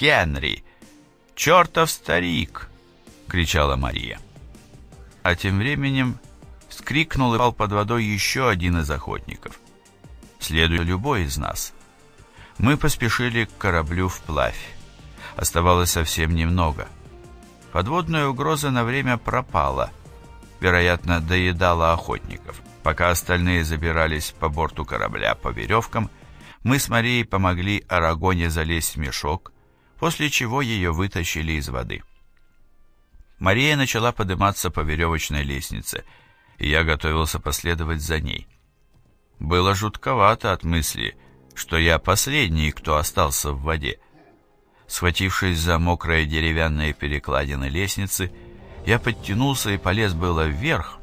Генри! Чертов старик!» — кричала Мария. А тем временем вскрикнул и пал под водой еще один из охотников. Следует любой из нас. Мы поспешили к кораблю вплавь. Оставалось совсем немного. Подводная угроза на время пропала. Вероятно, доедала охотников. Пока остальные забирались по борту корабля по веревкам, мы с Марией помогли Арагоне залезть в мешок, после чего ее вытащили из воды. Мария начала подниматься по веревочной лестнице, и я готовился последовать за ней. Было жутковато от мысли, что я последний, кто остался в воде. Схватившись за мокрые деревянные перекладины лестницы, я подтянулся и полез было вверх,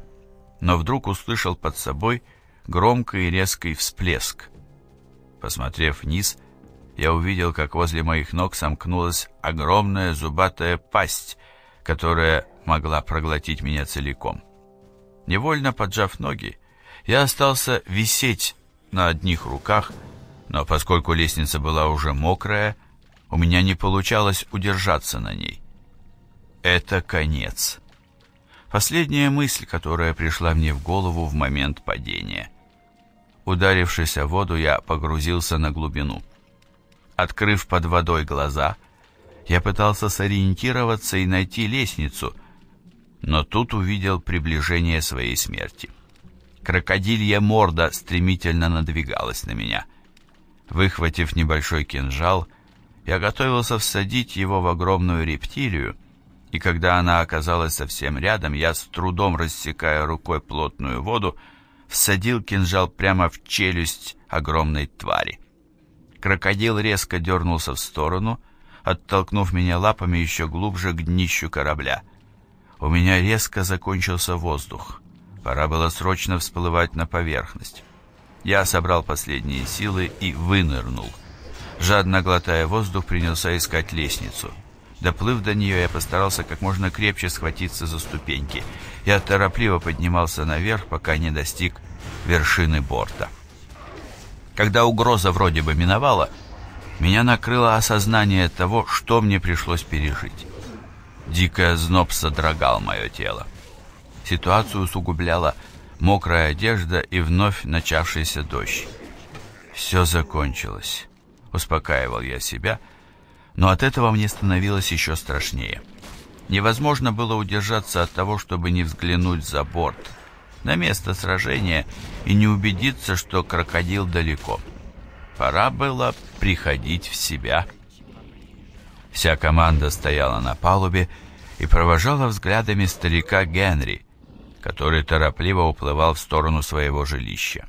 но вдруг услышал под собой громкий и резкий всплеск. Посмотрев вниз, я увидел, как возле моих ног сомкнулась огромная зубатая пасть, которая могла проглотить меня целиком. Невольно поджав ноги, я остался висеть на одних руках, но поскольку лестница была уже мокрая, у меня не получалось удержаться на ней. Это конец. Последняя мысль, которая пришла мне в голову в момент падения. Ударившись о воду, я погрузился на глубину — Открыв под водой глаза, я пытался сориентироваться и найти лестницу, но тут увидел приближение своей смерти. Крокодилья морда стремительно надвигалась на меня. Выхватив небольшой кинжал, я готовился всадить его в огромную рептилию, и когда она оказалась совсем рядом, я с трудом, рассекая рукой плотную воду, всадил кинжал прямо в челюсть огромной твари. Крокодил резко дернулся в сторону, оттолкнув меня лапами еще глубже к днищу корабля. У меня резко закончился воздух. Пора было срочно всплывать на поверхность. Я собрал последние силы и вынырнул. Жадно глотая воздух, принялся искать лестницу. Доплыв до нее, я постарался как можно крепче схватиться за ступеньки. Я торопливо поднимался наверх, пока не достиг вершины борта. Когда угроза вроде бы миновала, меня накрыло осознание того, что мне пришлось пережить. Дикая зноб содрогал мое тело. Ситуацию усугубляла мокрая одежда и вновь начавшийся дождь. «Все закончилось», — успокаивал я себя, но от этого мне становилось еще страшнее. Невозможно было удержаться от того, чтобы не взглянуть за борт — на место сражения и не убедиться, что крокодил далеко. Пора было приходить в себя. Вся команда стояла на палубе и провожала взглядами старика Генри, который торопливо уплывал в сторону своего жилища.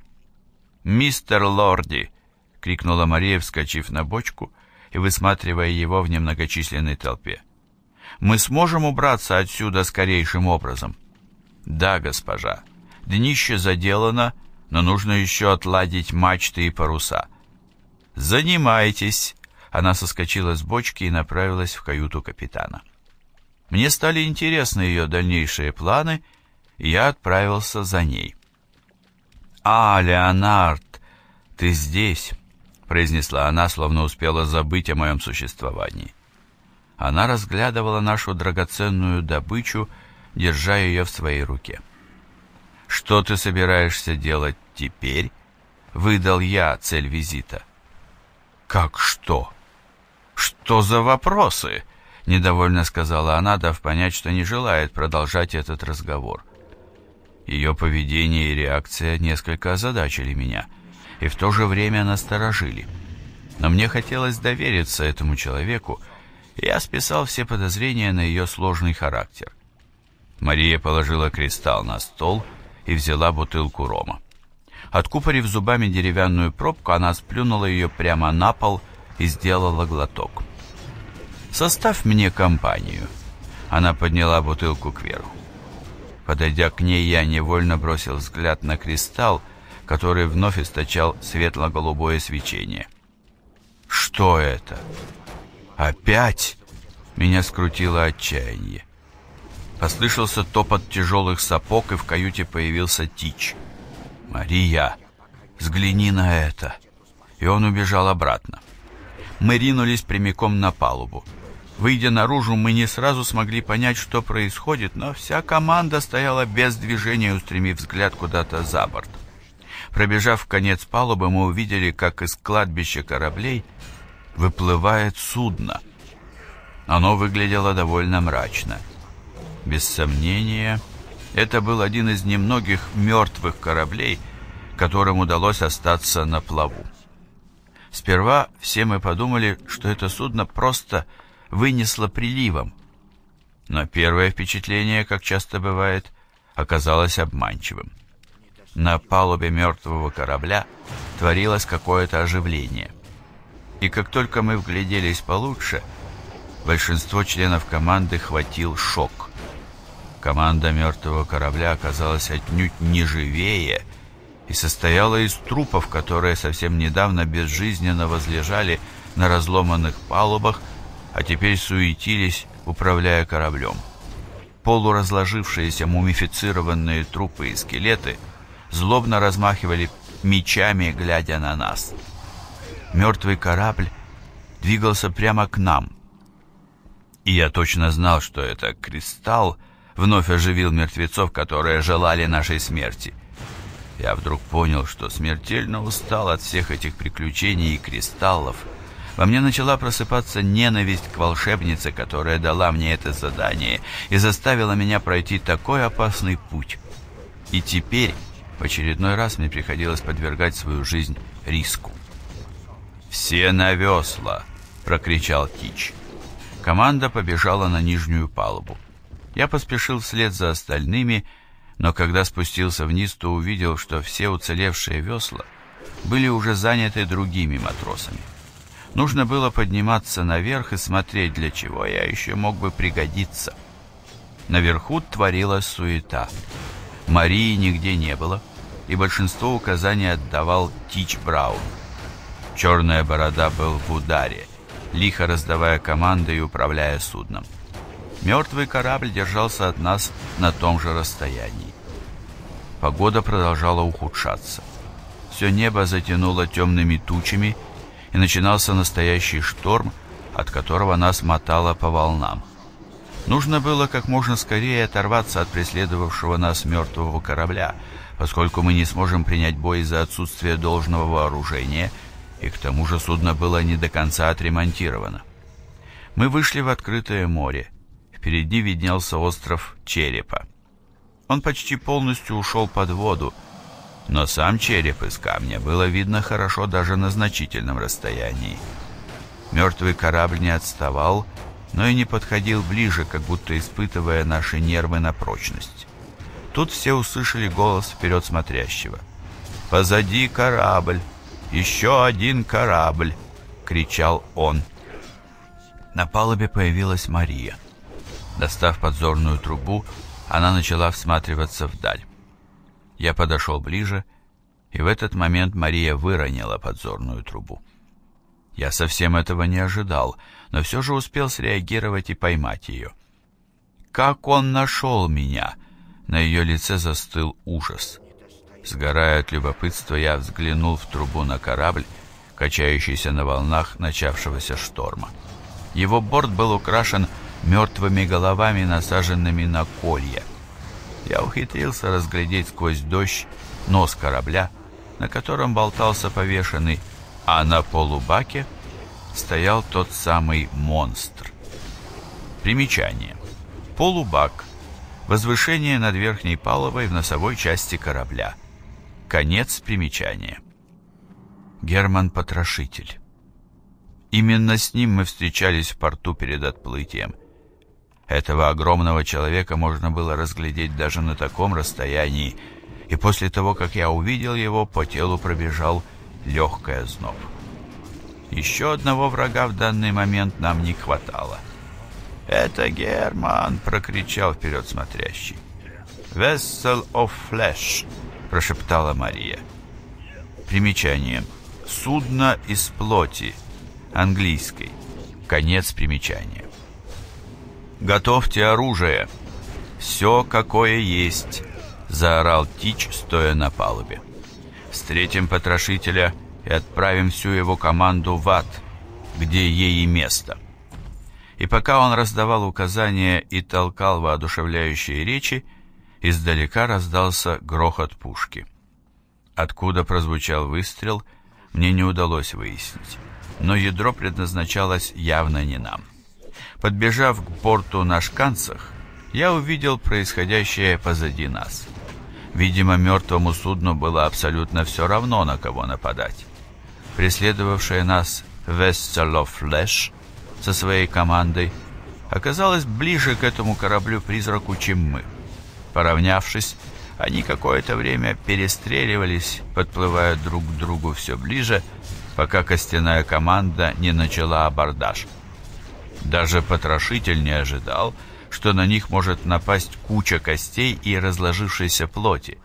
«Мистер Лорди!» — крикнула Мария, вскочив на бочку и высматривая его в немногочисленной толпе. «Мы сможем убраться отсюда скорейшим образом?» «Да, госпожа», Днище заделано, но нужно еще отладить мачты и паруса. «Занимайтесь!» Она соскочила с бочки и направилась в каюту капитана. Мне стали интересны ее дальнейшие планы, и я отправился за ней. «А, Леонард, ты здесь!» — произнесла она, словно успела забыть о моем существовании. Она разглядывала нашу драгоценную добычу, держа ее в своей руке. «Что ты собираешься делать теперь?» — выдал я цель визита. «Как что?» «Что за вопросы?» — недовольно сказала она, дав понять, что не желает продолжать этот разговор. Ее поведение и реакция несколько озадачили меня и в то же время насторожили. Но мне хотелось довериться этому человеку, и я списал все подозрения на ее сложный характер. Мария положила кристалл на стол — и взяла бутылку рома. Откупорив зубами деревянную пробку, она сплюнула ее прямо на пол и сделала глоток. «Составь мне компанию». Она подняла бутылку кверху. Подойдя к ней, я невольно бросил взгляд на кристалл, который вновь источал светло-голубое свечение. «Что это?» «Опять?» Меня скрутило отчаяние. Послышался топот тяжелых сапог, и в каюте появился Тич. «Мария, взгляни на это!» И он убежал обратно. Мы ринулись прямиком на палубу. Выйдя наружу, мы не сразу смогли понять, что происходит, но вся команда стояла без движения, устремив взгляд куда-то за борт. Пробежав в конец палубы, мы увидели, как из кладбища кораблей выплывает судно. Оно выглядело довольно мрачно. Без сомнения, это был один из немногих мертвых кораблей, которым удалось остаться на плаву. Сперва все мы подумали, что это судно просто вынесло приливом. Но первое впечатление, как часто бывает, оказалось обманчивым. На палубе мертвого корабля творилось какое-то оживление. И как только мы вгляделись получше, большинство членов команды хватил шок. Команда мертвого корабля оказалась отнюдь не живее и состояла из трупов, которые совсем недавно безжизненно возлежали на разломанных палубах, а теперь суетились, управляя кораблем. Полуразложившиеся мумифицированные трупы и скелеты злобно размахивали мечами, глядя на нас. Мертвый корабль двигался прямо к нам. И я точно знал, что это кристалл, вновь оживил мертвецов, которые желали нашей смерти. Я вдруг понял, что смертельно устал от всех этих приключений и кристаллов. Во мне начала просыпаться ненависть к волшебнице, которая дала мне это задание и заставила меня пройти такой опасный путь. И теперь в очередной раз мне приходилось подвергать свою жизнь риску. «Все на весла!» — прокричал Кич. Команда побежала на нижнюю палубу. Я поспешил вслед за остальными, но когда спустился вниз, то увидел, что все уцелевшие весла были уже заняты другими матросами. Нужно было подниматься наверх и смотреть, для чего я еще мог бы пригодиться. Наверху творилась суета. Марии нигде не было, и большинство указаний отдавал Тич Браун. Черная борода был в ударе, лихо раздавая команды и управляя судном. Мертвый корабль держался от нас на том же расстоянии. Погода продолжала ухудшаться. Все небо затянуло темными тучами, и начинался настоящий шторм, от которого нас мотало по волнам. Нужно было как можно скорее оторваться от преследовавшего нас мертвого корабля, поскольку мы не сможем принять бой из-за отсутствия должного вооружения, и к тому же судно было не до конца отремонтировано. Мы вышли в открытое море. Впереди виднелся остров Черепа. Он почти полностью ушел под воду, но сам череп из камня было видно хорошо даже на значительном расстоянии. Мертвый корабль не отставал, но и не подходил ближе, как будто испытывая наши нервы на прочность. Тут все услышали голос вперед смотрящего. «Позади корабль! Еще один корабль!» — кричал он. На палубе появилась Мария. Достав подзорную трубу, она начала всматриваться вдаль. Я подошел ближе, и в этот момент Мария выронила подзорную трубу. Я совсем этого не ожидал, но все же успел среагировать и поймать ее. «Как он нашел меня?» На ее лице застыл ужас. Сгорая от любопытства, я взглянул в трубу на корабль, качающийся на волнах начавшегося шторма. Его борт был украшен мертвыми головами, насаженными на колья. Я ухитрился разглядеть сквозь дождь нос корабля, на котором болтался повешенный, а на полубаке стоял тот самый монстр. Примечание. Полубак. Возвышение над верхней палубой в носовой части корабля. Конец примечания. Герман Потрошитель. Именно с ним мы встречались в порту перед отплытием – этого огромного человека можно было разглядеть даже на таком расстоянии, и после того, как я увидел его, по телу пробежал легкая зноб. Еще одного врага в данный момент нам не хватало. «Это Герман!» — прокричал вперед смотрящий. «Vessel of Flesh!» — прошептала Мария. Примечание. «Судно из плоти» английской. Конец примечания. «Готовьте оружие! Все, какое есть!» — заорал Тич, стоя на палубе. «Встретим потрошителя и отправим всю его команду в ад, где ей и место!» И пока он раздавал указания и толкал воодушевляющие речи, издалека раздался грохот пушки. Откуда прозвучал выстрел, мне не удалось выяснить, но ядро предназначалось явно не нам. — Подбежав к порту на шканцах, я увидел происходящее позади нас. Видимо, мертвому судну было абсолютно все равно, на кого нападать. Преследовавшая нас Вестерлоф Лэш со своей командой оказалась ближе к этому кораблю-призраку, чем мы. Поравнявшись, они какое-то время перестреливались, подплывая друг к другу все ближе, пока костяная команда не начала абордаж. Даже потрошитель не ожидал, что на них может напасть куча костей и разложившейся плоти.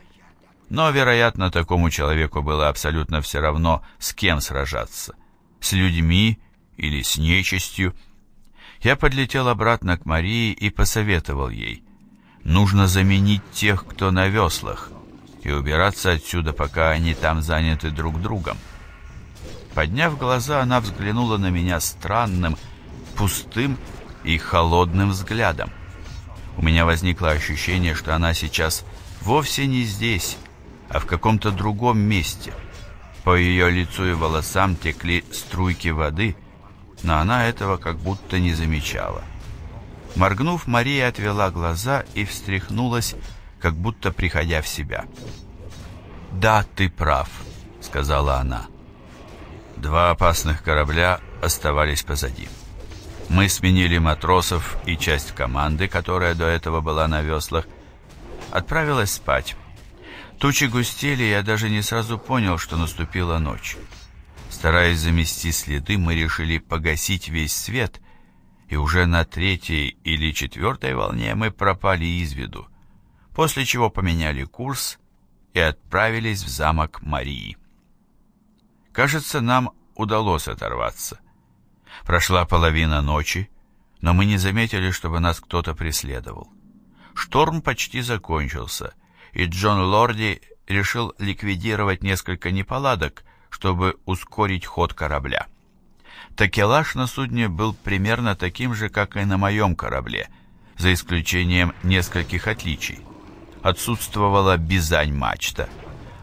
Но, вероятно, такому человеку было абсолютно все равно, с кем сражаться. С людьми или с нечистью. Я подлетел обратно к Марии и посоветовал ей. Нужно заменить тех, кто на веслах, и убираться отсюда, пока они там заняты друг другом. Подняв глаза, она взглянула на меня странным, пустым и холодным взглядом. У меня возникло ощущение, что она сейчас вовсе не здесь, а в каком-то другом месте. По ее лицу и волосам текли струйки воды, но она этого как будто не замечала. Моргнув, Мария отвела глаза и встряхнулась, как будто приходя в себя. «Да, ты прав», — сказала она. Два опасных корабля оставались позади. Мы сменили матросов, и часть команды, которая до этого была на веслах, отправилась спать. Тучи густели, я даже не сразу понял, что наступила ночь. Стараясь замести следы, мы решили погасить весь свет, и уже на третьей или четвертой волне мы пропали из виду, после чего поменяли курс и отправились в замок Марии. Кажется, нам удалось оторваться — Прошла половина ночи, но мы не заметили, чтобы нас кто-то преследовал. Шторм почти закончился, и Джон Лорди решил ликвидировать несколько неполадок, чтобы ускорить ход корабля. Такелаж на судне был примерно таким же, как и на моем корабле, за исключением нескольких отличий. Отсутствовала бизань-мачта,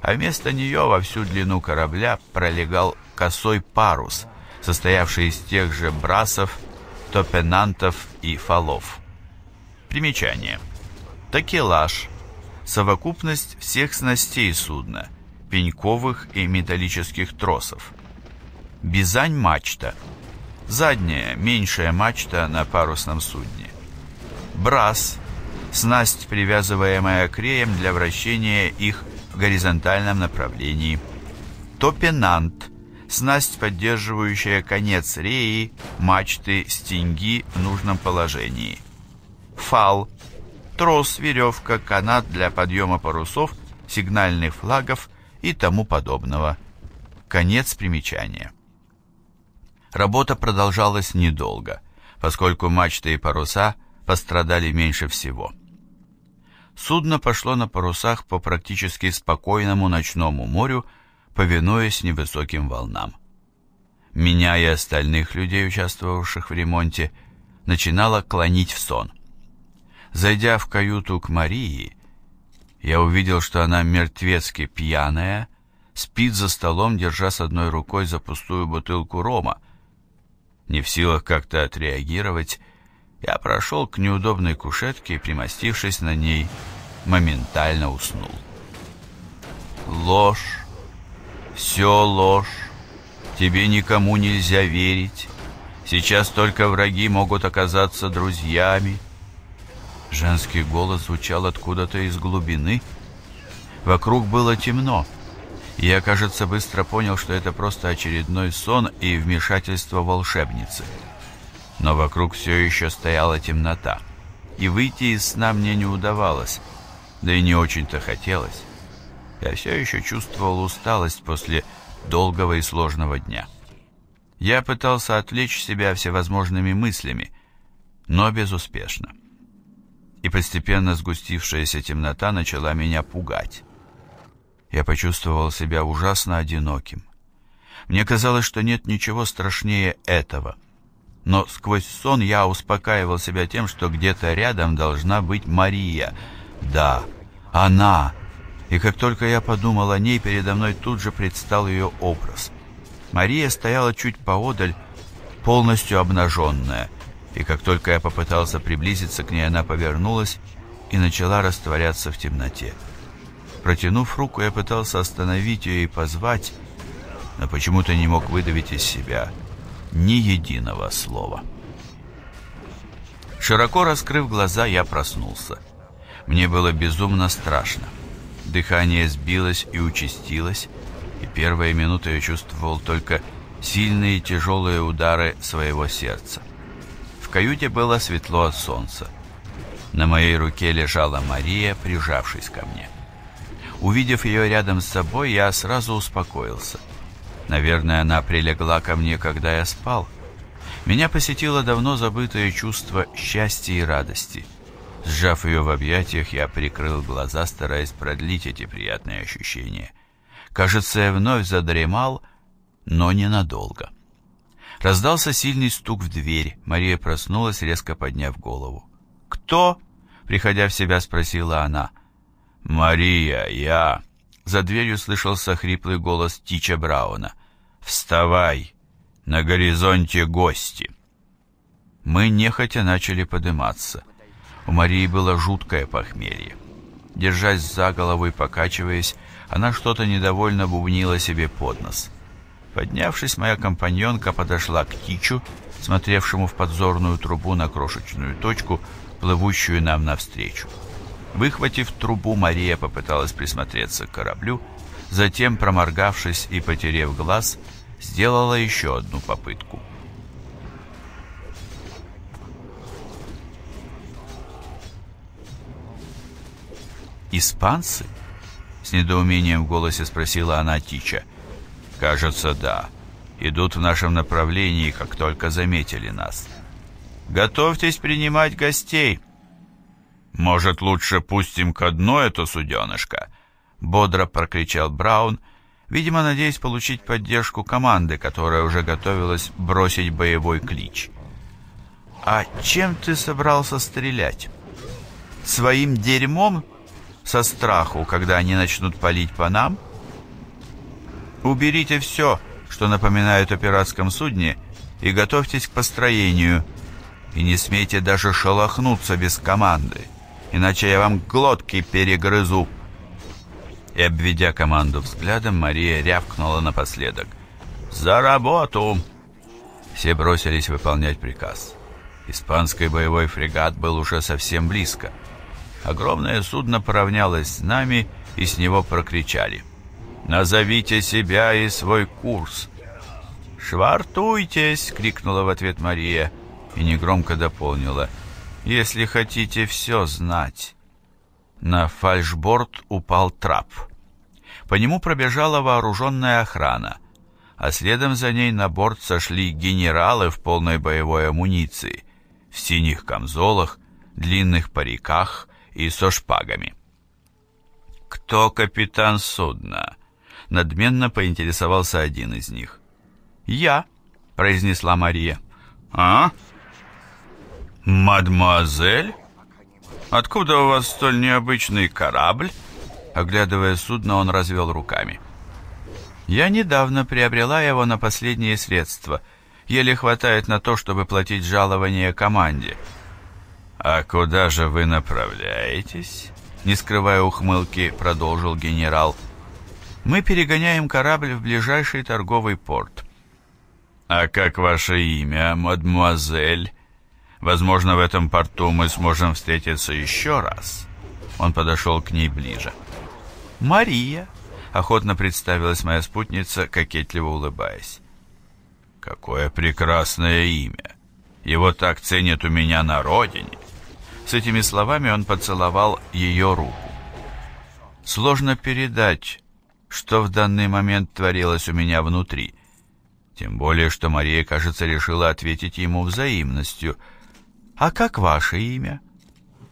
а вместо нее во всю длину корабля пролегал косой парус – состоявший из тех же брасов, топенантов и фалов. Примечание. Такелаж – совокупность всех снастей судна, пеньковых и металлических тросов. Бизань-мачта – задняя, меньшая мачта на парусном судне. Брас – снасть, привязываемая креем для вращения их в горизонтальном направлении. Топенант – снасть, поддерживающая конец реи, мачты, стеньги в нужном положении. Фал – трос, веревка, канат для подъема парусов, сигнальных флагов и тому подобного. Конец примечания. Работа продолжалась недолго, поскольку мачты и паруса пострадали меньше всего. Судно пошло на парусах по практически спокойному ночному морю – повинуясь невысоким волнам. Меня и остальных людей, участвовавших в ремонте, начинало клонить в сон. Зайдя в каюту к Марии, я увидел, что она мертвецки пьяная, спит за столом, держа с одной рукой за пустую бутылку рома. Не в силах как-то отреагировать, я прошел к неудобной кушетке и, примостившись на ней, моментально уснул. Ложь все ложь. Тебе никому нельзя верить. Сейчас только враги могут оказаться друзьями. Женский голос звучал откуда-то из глубины. Вокруг было темно. Я, кажется, быстро понял, что это просто очередной сон и вмешательство волшебницы. Но вокруг все еще стояла темнота, и выйти из сна мне не удавалось, да и не очень-то хотелось я все еще чувствовал усталость после долгого и сложного дня. Я пытался отвлечь себя всевозможными мыслями, но безуспешно. И постепенно сгустившаяся темнота начала меня пугать. Я почувствовал себя ужасно одиноким. Мне казалось, что нет ничего страшнее этого. Но сквозь сон я успокаивал себя тем, что где-то рядом должна быть Мария. Да, она и как только я подумал о ней, передо мной тут же предстал ее образ. Мария стояла чуть поодаль, полностью обнаженная, и как только я попытался приблизиться к ней, она повернулась и начала растворяться в темноте. Протянув руку, я пытался остановить ее и позвать, но почему-то не мог выдавить из себя ни единого слова. Широко раскрыв глаза, я проснулся. Мне было безумно страшно. Дыхание сбилось и участилось, и первые минуты я чувствовал только сильные тяжелые удары своего сердца. В каюте было светло от солнца. На моей руке лежала Мария, прижавшись ко мне. Увидев ее рядом с собой, я сразу успокоился. Наверное, она прилегла ко мне, когда я спал. Меня посетило давно забытое чувство счастья и радости – Сжав ее в объятиях, я прикрыл глаза, стараясь продлить эти приятные ощущения. Кажется, я вновь задремал, но ненадолго. Раздался сильный стук в дверь. Мария проснулась, резко подняв голову. «Кто?» — приходя в себя, спросила она. «Мария, я...» За дверью слышался хриплый голос Тича Брауна. «Вставай! На горизонте гости!» Мы нехотя начали подниматься. У Марии было жуткое похмелье. Держась за головой, покачиваясь, она что-то недовольно бубнила себе под нос. Поднявшись, моя компаньонка подошла к Тичу, смотревшему в подзорную трубу на крошечную точку, плывущую нам навстречу. Выхватив трубу, Мария попыталась присмотреться к кораблю, затем, проморгавшись и потеряв глаз, сделала еще одну попытку. «Испанцы?» — с недоумением в голосе спросила она Тича. «Кажется, да. Идут в нашем направлении, как только заметили нас. Готовьтесь принимать гостей!» «Может, лучше пустим ко дну эту суденышко?» — бодро прокричал Браун, видимо, надеясь получить поддержку команды, которая уже готовилась бросить боевой клич. «А чем ты собрался стрелять? Своим дерьмом?» со страху, когда они начнут палить по нам? Уберите все, что напоминает о пиратском судне, и готовьтесь к построению. И не смейте даже шелохнуться без команды, иначе я вам глотки перегрызу. И, обведя команду взглядом, Мария рявкнула напоследок. «За работу!» Все бросились выполнять приказ. Испанский боевой фрегат был уже совсем близко — Огромное судно поравнялось с нами, и с него прокричали. «Назовите себя и свой курс!» «Швартуйтесь!» — крикнула в ответ Мария и негромко дополнила. «Если хотите все знать». На фальшборд упал трап. По нему пробежала вооруженная охрана, а следом за ней на борт сошли генералы в полной боевой амуниции, в синих камзолах, длинных париках и со шпагами. «Кто капитан судна?» — надменно поинтересовался один из них. «Я», — произнесла Мария. «А? Мадемуазель, Откуда у вас столь необычный корабль?» Оглядывая судно, он развел руками. «Я недавно приобрела его на последние средства. Еле хватает на то, чтобы платить жалование команде». «А куда же вы направляетесь?» Не скрывая ухмылки, продолжил генерал. «Мы перегоняем корабль в ближайший торговый порт». «А как ваше имя, мадмуазель?» «Возможно, в этом порту мы сможем встретиться еще раз». Он подошел к ней ближе. «Мария», — охотно представилась моя спутница, кокетливо улыбаясь. «Какое прекрасное имя! Его так ценят у меня на родине!» С этими словами он поцеловал ее руку. Сложно передать, что в данный момент творилось у меня внутри. Тем более, что Мария, кажется, решила ответить ему взаимностью. «А как ваше имя?»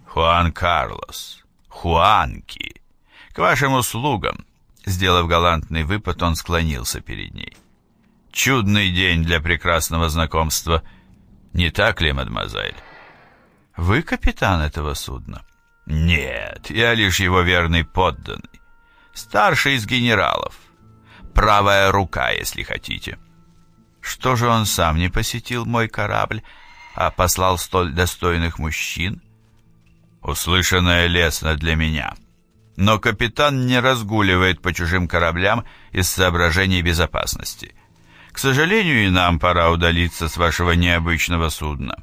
«Хуан Карлос. Хуанки. К вашим услугам». Сделав галантный выпад, он склонился перед ней. «Чудный день для прекрасного знакомства. Не так ли, мадемуазель?» Вы капитан этого судна? Нет, я лишь его верный подданный. Старший из генералов. Правая рука, если хотите. Что же он сам не посетил мой корабль, а послал столь достойных мужчин? Услышанное лестно для меня. Но капитан не разгуливает по чужим кораблям из соображений безопасности. К сожалению, и нам пора удалиться с вашего необычного судна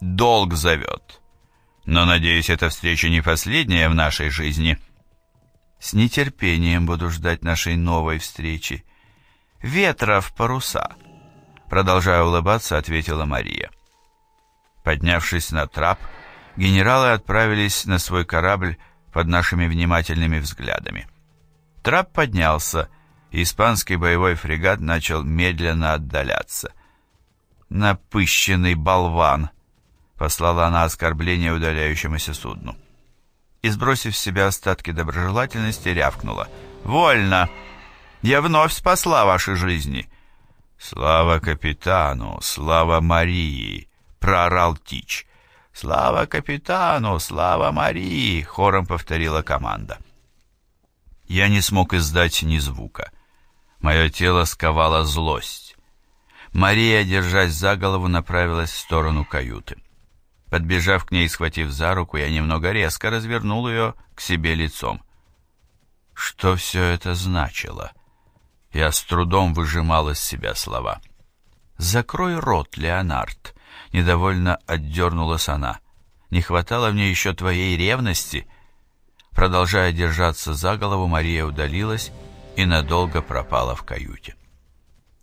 долг зовет. Но, надеюсь, эта встреча не последняя в нашей жизни. С нетерпением буду ждать нашей новой встречи. Ветра в паруса!» Продолжая улыбаться, ответила Мария. Поднявшись на трап, генералы отправились на свой корабль под нашими внимательными взглядами. Трап поднялся, и испанский боевой фрегат начал медленно отдаляться. «Напыщенный болван!» послала она оскорбление удаляющемуся судну. И, сбросив с себя остатки доброжелательности, рявкнула. «Вольно! Я вновь спасла ваши жизни!» «Слава капитану! Слава Марии!» — проорал Тич. «Слава капитану! Слава Марии!» — хором повторила команда. Я не смог издать ни звука. Мое тело сковало злость. Мария, держась за голову, направилась в сторону каюты. Подбежав к ней и схватив за руку, я немного резко развернул ее к себе лицом. Что все это значило? Я с трудом выжимал из себя слова. «Закрой рот, Леонард!» — недовольно отдернулась она. «Не хватало мне еще твоей ревности!» Продолжая держаться за голову, Мария удалилась и надолго пропала в каюте.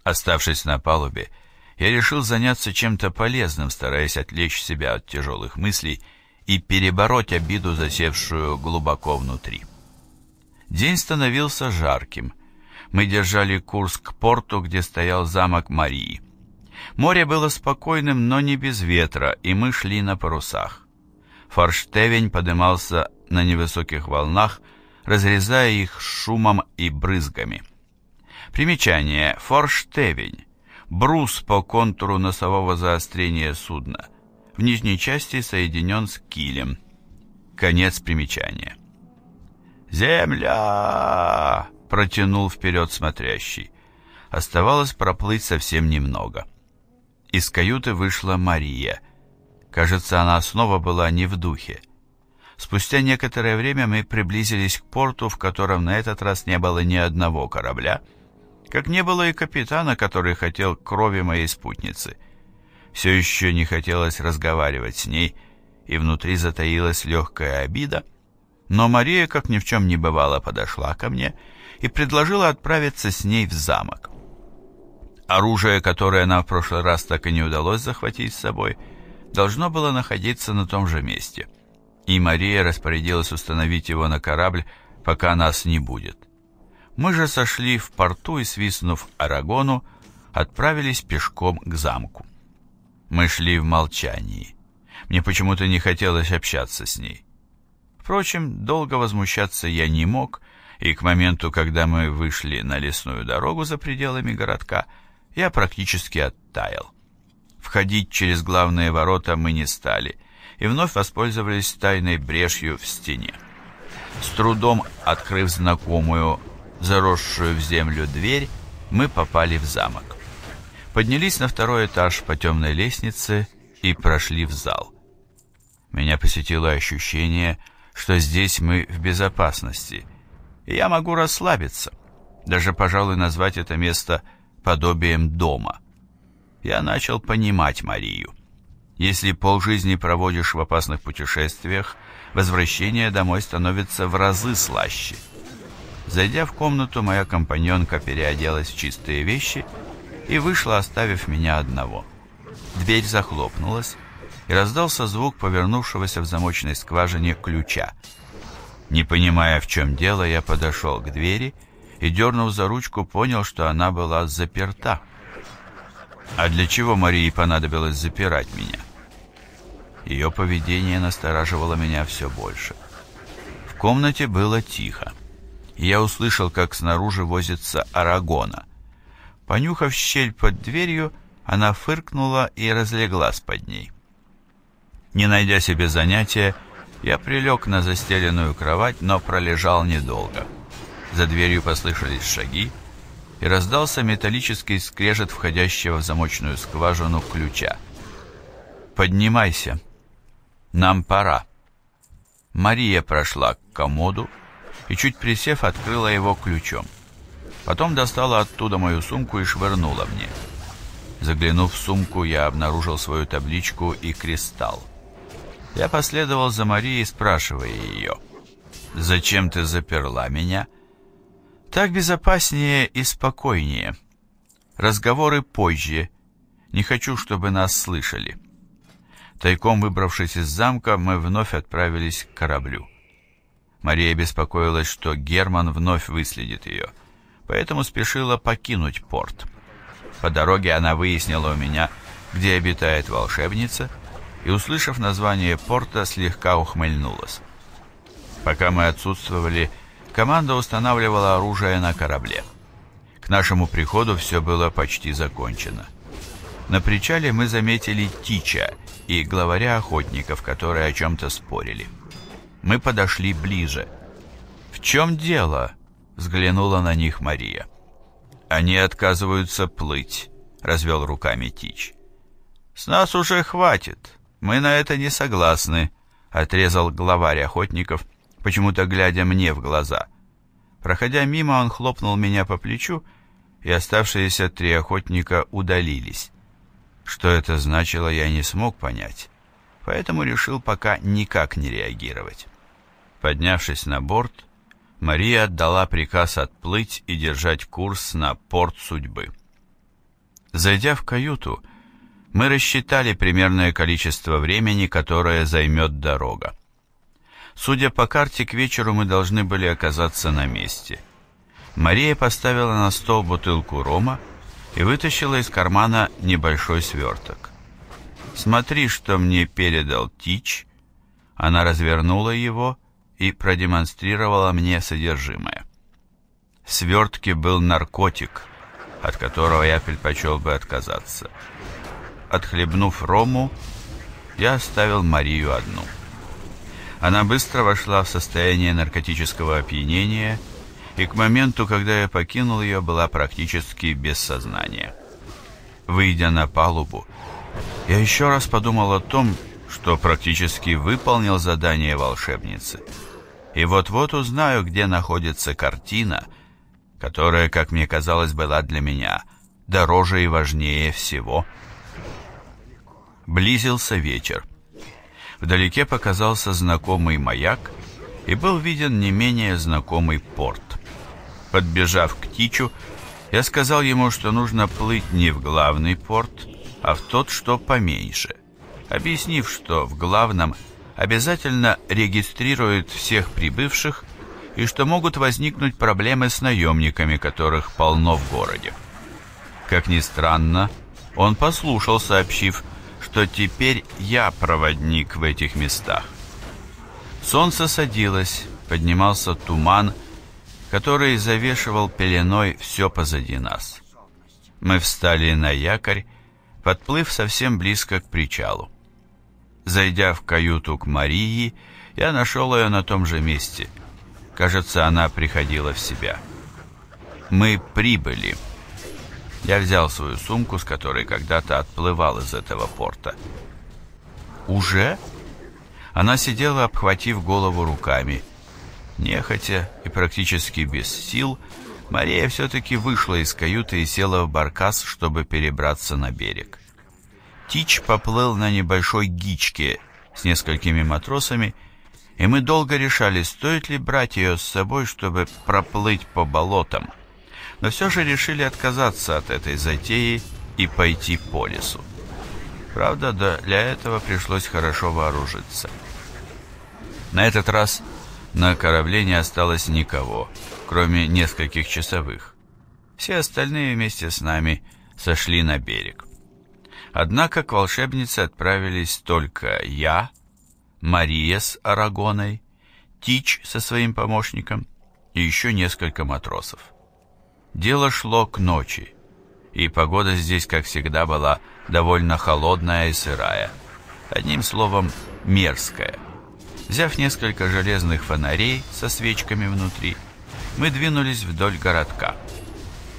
Оставшись на палубе, я решил заняться чем-то полезным, стараясь отвлечь себя от тяжелых мыслей и перебороть обиду, засевшую глубоко внутри. День становился жарким. Мы держали курс к порту, где стоял замок Марии. Море было спокойным, но не без ветра, и мы шли на парусах. Форштевень подымался на невысоких волнах, разрезая их шумом и брызгами. Примечание. Форштевень брус по контуру носового заострения судна, в нижней части соединен с килем. Конец примечания. «Земля!» — протянул вперед смотрящий. Оставалось проплыть совсем немного. Из каюты вышла Мария. Кажется, она снова была не в духе. Спустя некоторое время мы приблизились к порту, в котором на этот раз не было ни одного корабля — как не было и капитана, который хотел крови моей спутницы. Все еще не хотелось разговаривать с ней, и внутри затаилась легкая обида. Но Мария, как ни в чем не бывало, подошла ко мне и предложила отправиться с ней в замок. Оружие, которое нам в прошлый раз так и не удалось захватить с собой, должно было находиться на том же месте. И Мария распорядилась установить его на корабль, пока нас не будет. Мы же сошли в порту и, свистнув Арагону, отправились пешком к замку. Мы шли в молчании. Мне почему-то не хотелось общаться с ней. Впрочем, долго возмущаться я не мог, и к моменту, когда мы вышли на лесную дорогу за пределами городка, я практически оттаял. Входить через главные ворота мы не стали и вновь воспользовались тайной брешью в стене. С трудом открыв знакомую заросшую в землю дверь, мы попали в замок. Поднялись на второй этаж по темной лестнице и прошли в зал. Меня посетило ощущение, что здесь мы в безопасности, и я могу расслабиться, даже, пожалуй, назвать это место подобием дома. Я начал понимать Марию. Если полжизни проводишь в опасных путешествиях, возвращение домой становится в разы слаще – Зайдя в комнату, моя компаньонка переоделась в чистые вещи и вышла, оставив меня одного. Дверь захлопнулась, и раздался звук повернувшегося в замочной скважине ключа. Не понимая, в чем дело, я подошел к двери и, дернув за ручку, понял, что она была заперта. А для чего Марии понадобилось запирать меня? Ее поведение настораживало меня все больше. В комнате было тихо я услышал, как снаружи возится Арагона. Понюхав щель под дверью, она фыркнула и разлеглась под ней. Не найдя себе занятия, я прилег на застеленную кровать, но пролежал недолго. За дверью послышались шаги, и раздался металлический скрежет входящего в замочную скважину ключа. «Поднимайся. Нам пора». Мария прошла к комоду, и, чуть присев, открыла его ключом. Потом достала оттуда мою сумку и швырнула мне. Заглянув в сумку, я обнаружил свою табличку и кристалл. Я последовал за Марией, спрашивая ее. «Зачем ты заперла меня?» «Так безопаснее и спокойнее. Разговоры позже. Не хочу, чтобы нас слышали». Тайком выбравшись из замка, мы вновь отправились к кораблю. Мария беспокоилась, что Герман вновь выследит ее, поэтому спешила покинуть порт. По дороге она выяснила у меня, где обитает волшебница, и, услышав название порта, слегка ухмыльнулась. Пока мы отсутствовали, команда устанавливала оружие на корабле. К нашему приходу все было почти закончено. На причале мы заметили Тича и главаря охотников, которые о чем-то спорили. Мы подошли ближе. «В чем дело?» — взглянула на них Мария. «Они отказываются плыть», — развел руками Тич. «С нас уже хватит. Мы на это не согласны», — отрезал главарь охотников, почему-то глядя мне в глаза. Проходя мимо, он хлопнул меня по плечу, и оставшиеся три охотника удалились. Что это значило, я не смог понять, поэтому решил пока никак не реагировать. Поднявшись на борт, Мария отдала приказ отплыть и держать курс на порт судьбы. Зайдя в каюту, мы рассчитали примерное количество времени, которое займет дорога. Судя по карте, к вечеру мы должны были оказаться на месте. Мария поставила на стол бутылку рома и вытащила из кармана небольшой сверток. «Смотри, что мне передал Тич». Она развернула его и продемонстрировала мне содержимое. В свертке был наркотик, от которого я предпочел бы отказаться. Отхлебнув рому, я оставил Марию одну. Она быстро вошла в состояние наркотического опьянения, и к моменту, когда я покинул ее, была практически без сознания. Выйдя на палубу, я еще раз подумал о том, что практически выполнил задание волшебницы – и вот-вот узнаю, где находится картина, которая, как мне казалось, была для меня дороже и важнее всего. Близился вечер. Вдалеке показался знакомый маяк, и был виден не менее знакомый порт. Подбежав к Тичу, я сказал ему, что нужно плыть не в главный порт, а в тот, что поменьше, объяснив, что в главном – обязательно регистрирует всех прибывших и что могут возникнуть проблемы с наемниками, которых полно в городе. Как ни странно, он послушал, сообщив, что теперь я проводник в этих местах. Солнце садилось, поднимался туман, который завешивал пеленой все позади нас. Мы встали на якорь, подплыв совсем близко к причалу. Зайдя в каюту к Марии, я нашел ее на том же месте. Кажется, она приходила в себя. Мы прибыли. Я взял свою сумку, с которой когда-то отплывал из этого порта. «Уже?» Она сидела, обхватив голову руками. Нехотя и практически без сил, Мария все-таки вышла из каюты и села в баркас, чтобы перебраться на берег. Тич поплыл на небольшой гичке с несколькими матросами, и мы долго решали, стоит ли брать ее с собой, чтобы проплыть по болотам. Но все же решили отказаться от этой затеи и пойти по лесу. Правда, для этого пришлось хорошо вооружиться. На этот раз на корабле не осталось никого, кроме нескольких часовых. Все остальные вместе с нами сошли на берег. Однако к волшебнице отправились только я, Мария с Арагоной, Тич со своим помощником и еще несколько матросов. Дело шло к ночи, и погода здесь, как всегда, была довольно холодная и сырая. Одним словом, мерзкая. Взяв несколько железных фонарей со свечками внутри, мы двинулись вдоль городка.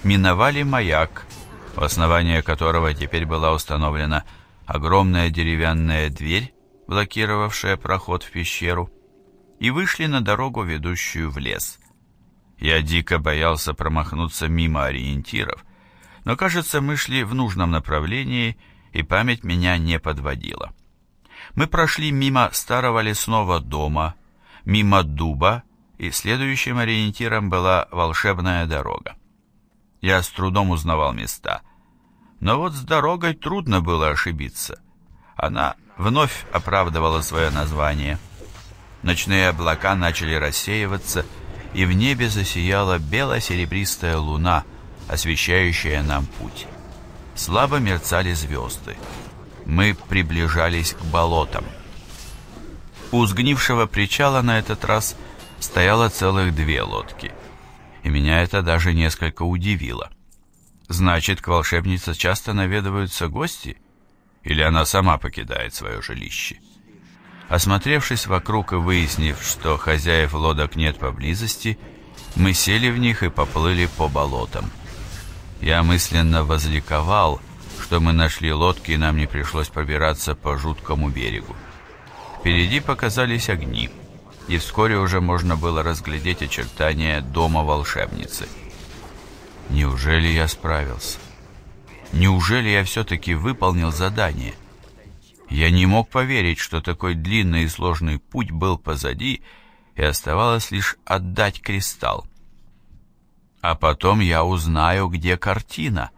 Миновали маяк, в основании которого теперь была установлена огромная деревянная дверь, блокировавшая проход в пещеру, и вышли на дорогу, ведущую в лес. Я дико боялся промахнуться мимо ориентиров, но, кажется, мы шли в нужном направлении, и память меня не подводила. Мы прошли мимо старого лесного дома, мимо дуба, и следующим ориентиром была волшебная дорога. Я с трудом узнавал места. Но вот с дорогой трудно было ошибиться. Она вновь оправдывала свое название. Ночные облака начали рассеиваться, и в небе засияла бело-серебристая луна, освещающая нам путь. Слабо мерцали звезды. Мы приближались к болотам. У сгнившего причала на этот раз стояло целых две лодки и меня это даже несколько удивило. Значит, к волшебнице часто наведываются гости? Или она сама покидает свое жилище? Осмотревшись вокруг и выяснив, что хозяев лодок нет поблизости, мы сели в них и поплыли по болотам. Я мысленно возликовал, что мы нашли лодки и нам не пришлось пробираться по жуткому берегу. Впереди показались огни и вскоре уже можно было разглядеть очертания дома волшебницы. Неужели я справился? Неужели я все-таки выполнил задание? Я не мог поверить, что такой длинный и сложный путь был позади, и оставалось лишь отдать кристалл. А потом я узнаю, где картина.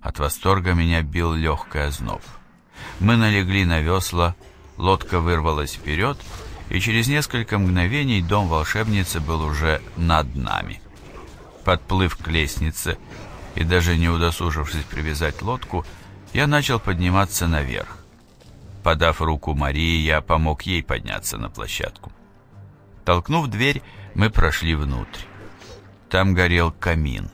От восторга меня бил легкий озноб. Мы налегли на весла, лодка вырвалась вперед — и через несколько мгновений дом волшебницы был уже над нами. Подплыв к лестнице и даже не удосужившись привязать лодку, я начал подниматься наверх. Подав руку Марии, я помог ей подняться на площадку. Толкнув дверь, мы прошли внутрь. Там горел камин.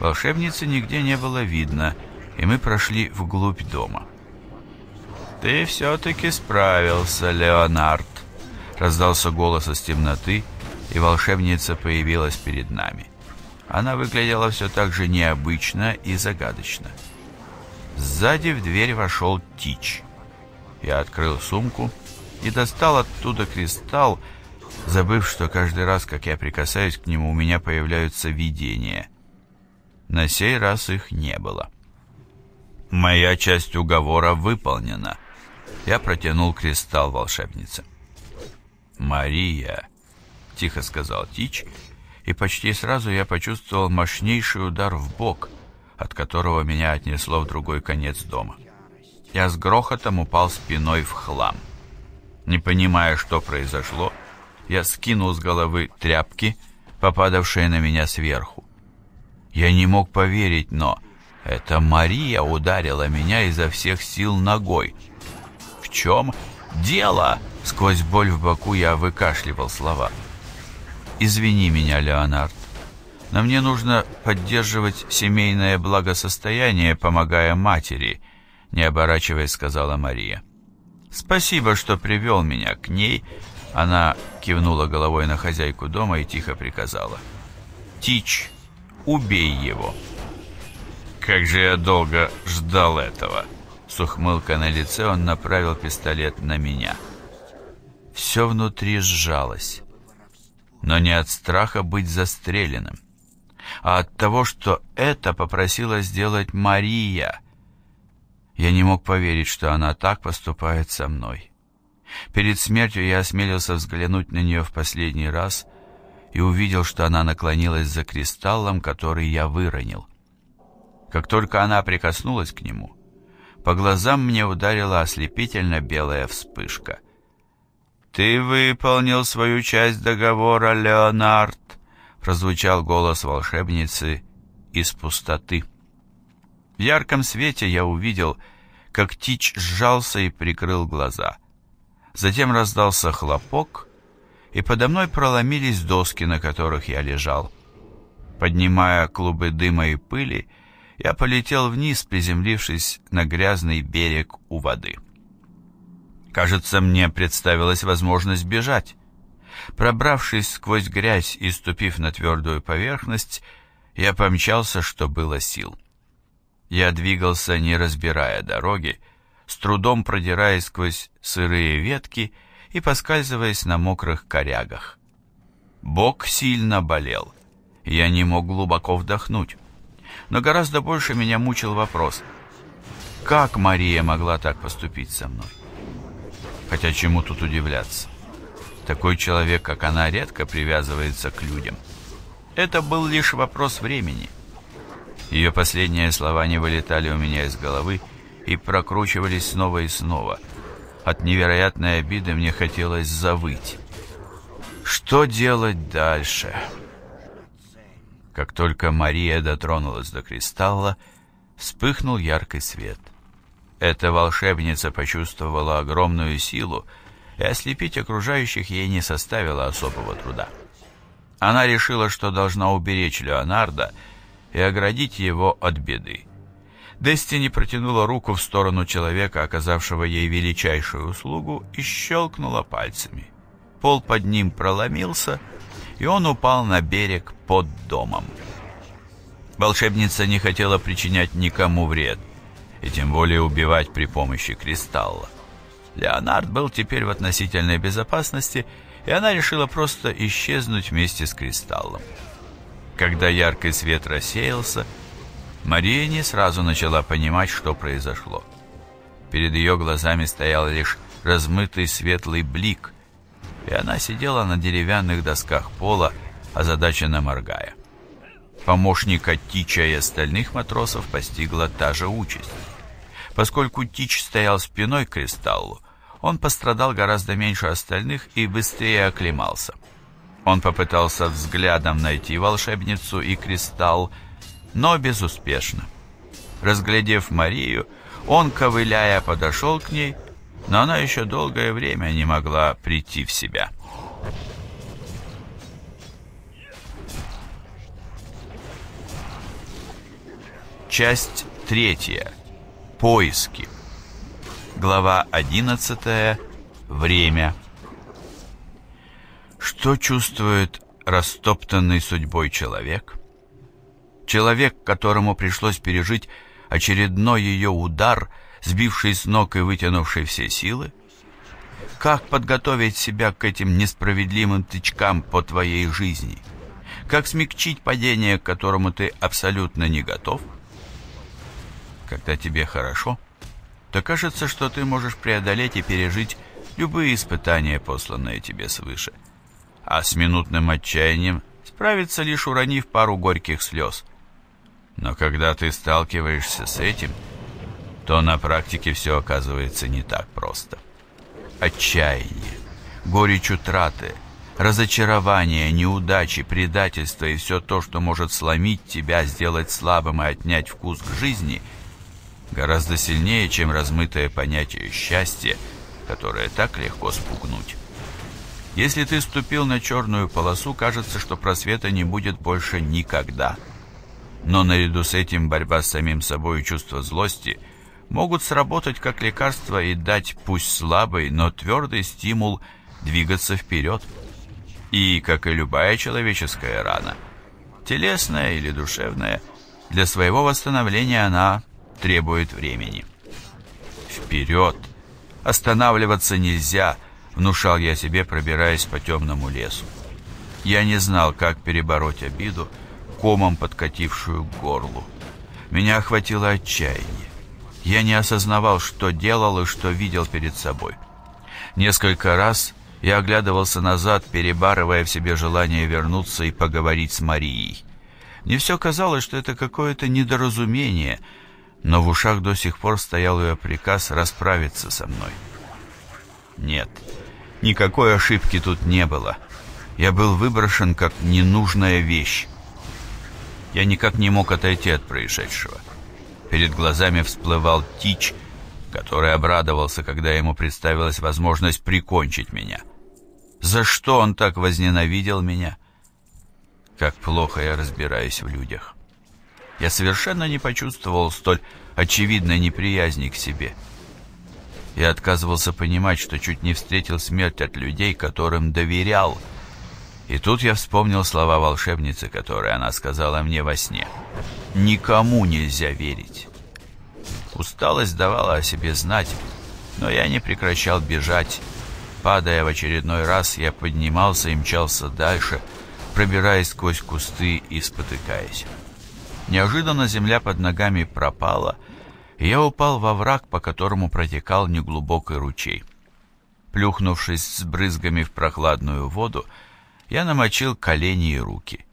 Волшебницы нигде не было видно, и мы прошли вглубь дома. «Ты все-таки справился, Леонард», Раздался голос из темноты, и волшебница появилась перед нами. Она выглядела все так же необычно и загадочно. Сзади в дверь вошел Тич. Я открыл сумку и достал оттуда кристалл, забыв, что каждый раз, как я прикасаюсь к нему, у меня появляются видения. На сей раз их не было. Моя часть уговора выполнена. Я протянул кристалл волшебнице. «Мария», — тихо сказал Тич, и почти сразу я почувствовал мощнейший удар в бок, от которого меня отнесло в другой конец дома. Я с грохотом упал спиной в хлам. Не понимая, что произошло, я скинул с головы тряпки, попадавшие на меня сверху. Я не мог поверить, но это Мария ударила меня изо всех сил ногой. «В чем дело?» Сквозь боль в боку я выкашливал слова. «Извини меня, Леонард, но мне нужно поддерживать семейное благосостояние, помогая матери», не оборачиваясь, сказала Мария. «Спасибо, что привел меня к ней», она кивнула головой на хозяйку дома и тихо приказала. «Тич, убей его!» «Как же я долго ждал этого!» С ухмылкой на лице он направил пистолет на меня. «Тич, все внутри сжалось. Но не от страха быть застреленным, а от того, что это попросила сделать Мария. Я не мог поверить, что она так поступает со мной. Перед смертью я осмелился взглянуть на нее в последний раз и увидел, что она наклонилась за кристаллом, который я выронил. Как только она прикоснулась к нему, по глазам мне ударила ослепительно белая вспышка — «Ты выполнил свою часть договора, Леонард!» прозвучал голос волшебницы из пустоты. В ярком свете я увидел, как Тич сжался и прикрыл глаза. Затем раздался хлопок, и подо мной проломились доски, на которых я лежал. Поднимая клубы дыма и пыли, я полетел вниз, приземлившись на грязный берег у воды. Кажется, мне представилась возможность бежать. Пробравшись сквозь грязь и ступив на твердую поверхность, я помчался, что было сил. Я двигался, не разбирая дороги, с трудом продираясь сквозь сырые ветки и поскальзываясь на мокрых корягах. Бок сильно болел. Я не мог глубоко вдохнуть. Но гораздо больше меня мучил вопрос, как Мария могла так поступить со мной? Хотя чему тут удивляться? Такой человек, как она, редко привязывается к людям. Это был лишь вопрос времени. Ее последние слова не вылетали у меня из головы и прокручивались снова и снова. От невероятной обиды мне хотелось завыть. Что делать дальше? Как только Мария дотронулась до кристалла, вспыхнул яркий свет — эта волшебница почувствовала огромную силу, и ослепить окружающих ей не составило особого труда. Она решила, что должна уберечь Леонардо и оградить его от беды. Дестини протянула руку в сторону человека, оказавшего ей величайшую услугу, и щелкнула пальцами. Пол под ним проломился, и он упал на берег под домом. Волшебница не хотела причинять никому вред – и тем более убивать при помощи кристалла. Леонард был теперь в относительной безопасности, и она решила просто исчезнуть вместе с кристаллом. Когда яркий свет рассеялся, Мария не сразу начала понимать, что произошло. Перед ее глазами стоял лишь размытый светлый блик, и она сидела на деревянных досках пола, озадаченно моргая. Помощника Тича и остальных матросов постигла та же участь. Поскольку Тич стоял спиной к кристаллу, он пострадал гораздо меньше остальных и быстрее оклемался. Он попытался взглядом найти волшебницу и кристалл, но безуспешно. Разглядев Марию, он, ковыляя, подошел к ней, но она еще долгое время не могла прийти в себя. Часть третья. Поиски. Глава 11. Время. Что чувствует растоптанный судьбой человек? Человек, которому пришлось пережить очередной ее удар, сбивший с ног и вытянувший все силы? Как подготовить себя к этим несправедливым тычкам по твоей жизни? Как смягчить падение, к которому ты абсолютно не готов? — когда тебе хорошо, то кажется, что ты можешь преодолеть и пережить любые испытания, посланные тебе свыше. А с минутным отчаянием справиться лишь уронив пару горьких слез. Но когда ты сталкиваешься с этим, то на практике все оказывается не так просто. Отчаяние, горечь утраты, разочарование, неудачи, предательство и все то, что может сломить тебя, сделать слабым и отнять вкус к жизни – гораздо сильнее, чем размытое понятие счастья, которое так легко спугнуть. Если ты ступил на черную полосу, кажется, что просвета не будет больше никогда. Но наряду с этим борьба с самим собой и чувство злости могут сработать как лекарство и дать, пусть слабый, но твердый стимул двигаться вперед. И, как и любая человеческая рана, телесная или душевная, для своего восстановления она требует времени. «Вперед! Останавливаться нельзя!» — внушал я себе, пробираясь по темному лесу. Я не знал, как перебороть обиду, комом подкатившую к горлу. Меня охватило отчаяние. Я не осознавал, что делал и что видел перед собой. Несколько раз я оглядывался назад, перебарывая в себе желание вернуться и поговорить с Марией. Мне все казалось, что это какое-то недоразумение, но в ушах до сих пор стоял ее приказ расправиться со мной. Нет, никакой ошибки тут не было. Я был выброшен как ненужная вещь. Я никак не мог отойти от происшедшего. Перед глазами всплывал Тич, который обрадовался, когда ему представилась возможность прикончить меня. За что он так возненавидел меня? Как плохо я разбираюсь в людях я совершенно не почувствовал столь очевидной неприязни к себе. Я отказывался понимать, что чуть не встретил смерть от людей, которым доверял. И тут я вспомнил слова волшебницы, которые она сказала мне во сне. «Никому нельзя верить». Усталость давала о себе знать, но я не прекращал бежать. Падая в очередной раз, я поднимался и мчался дальше, пробираясь сквозь кусты и спотыкаясь. Неожиданно земля под ногами пропала, и я упал во враг, по которому протекал неглубокий ручей. Плюхнувшись с брызгами в прохладную воду, я намочил колени и руки.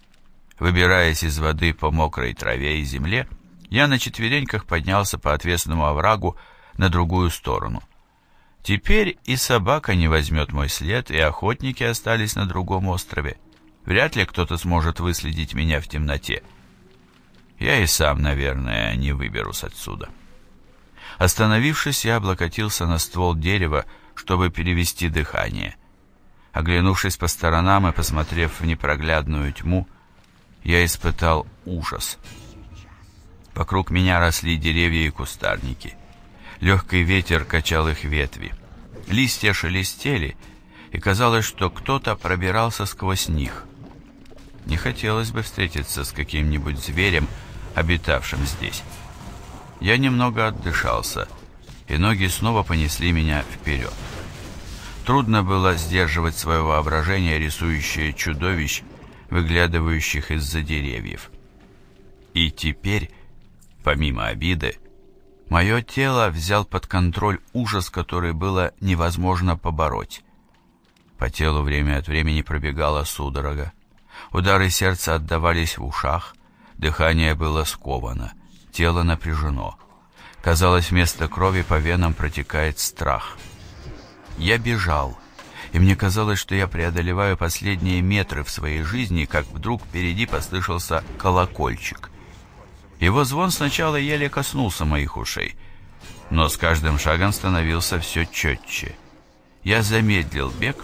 Выбираясь из воды по мокрой траве и земле, я на четвереньках поднялся по отвесному оврагу на другую сторону. Теперь и собака не возьмет мой след, и охотники остались на другом острове. Вряд ли кто-то сможет выследить меня в темноте. — я и сам, наверное, не выберусь отсюда. Остановившись, я облокотился на ствол дерева, чтобы перевести дыхание. Оглянувшись по сторонам и посмотрев в непроглядную тьму, я испытал ужас. Вокруг меня росли деревья и кустарники. Легкий ветер качал их ветви. Листья шелестели, и казалось, что кто-то пробирался сквозь них. Не хотелось бы встретиться с каким-нибудь зверем, обитавшим здесь. Я немного отдышался, и ноги снова понесли меня вперед. Трудно было сдерживать свое воображение, рисующее чудовищ, выглядывающих из-за деревьев. И теперь, помимо обиды, мое тело взял под контроль ужас, который было невозможно побороть. По телу время от времени пробегала судорога. Удары сердца отдавались в ушах, Дыхание было сковано, тело напряжено. Казалось, вместо крови по венам протекает страх. Я бежал, и мне казалось, что я преодолеваю последние метры в своей жизни, как вдруг впереди послышался колокольчик. Его звон сначала еле коснулся моих ушей, но с каждым шагом становился все четче. Я замедлил бег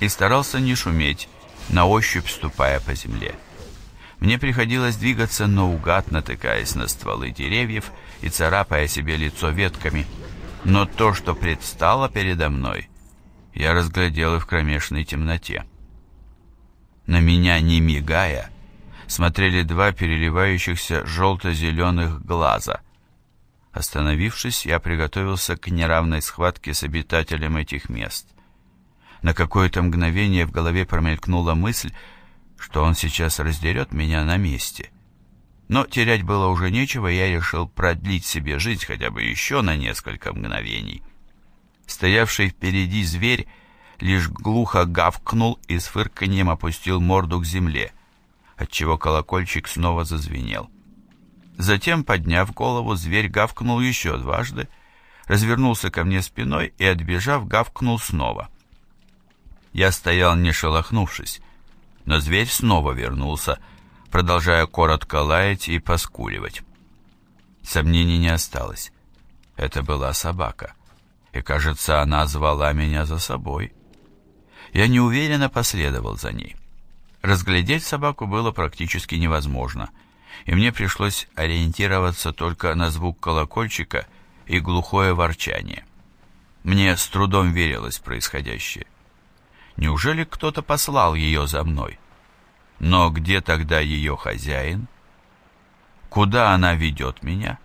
и старался не шуметь, на ощупь ступая по земле. Мне приходилось двигаться наугад, натыкаясь на стволы деревьев и царапая себе лицо ветками. Но то, что предстало передо мной, я разглядел и в кромешной темноте. На меня, не мигая, смотрели два переливающихся желто-зеленых глаза. Остановившись, я приготовился к неравной схватке с обитателем этих мест. На какое-то мгновение в голове промелькнула мысль, что он сейчас раздерет меня на месте. Но терять было уже нечего, я решил продлить себе жизнь хотя бы еще на несколько мгновений. Стоявший впереди зверь лишь глухо гавкнул и с фырканьем опустил морду к земле, отчего колокольчик снова зазвенел. Затем, подняв голову, зверь гавкнул еще дважды, развернулся ко мне спиной и, отбежав, гавкнул снова. Я стоял, не шелохнувшись, но зверь снова вернулся, продолжая коротко лаять и поскуливать. Сомнений не осталось. Это была собака. И, кажется, она звала меня за собой. Я неуверенно последовал за ней. Разглядеть собаку было практически невозможно, и мне пришлось ориентироваться только на звук колокольчика и глухое ворчание. Мне с трудом верилось происходящее. Неужели кто-то послал ее за мной? Но где тогда ее хозяин? Куда она ведет меня?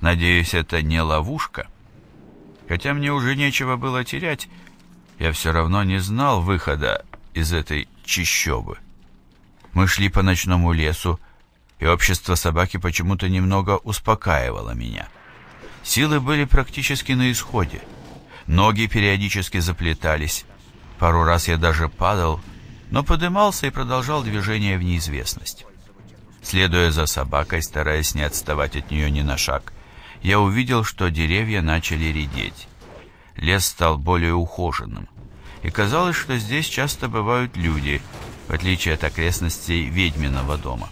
Надеюсь, это не ловушка? Хотя мне уже нечего было терять, я все равно не знал выхода из этой чищобы. Мы шли по ночному лесу, и общество собаки почему-то немного успокаивало меня. Силы были практически на исходе. Ноги периодически заплетались. Пару раз я даже падал, но подымался и продолжал движение в неизвестность. Следуя за собакой, стараясь не отставать от нее ни на шаг, я увидел, что деревья начали редеть. Лес стал более ухоженным, и казалось, что здесь часто бывают люди, в отличие от окрестностей ведьминого дома.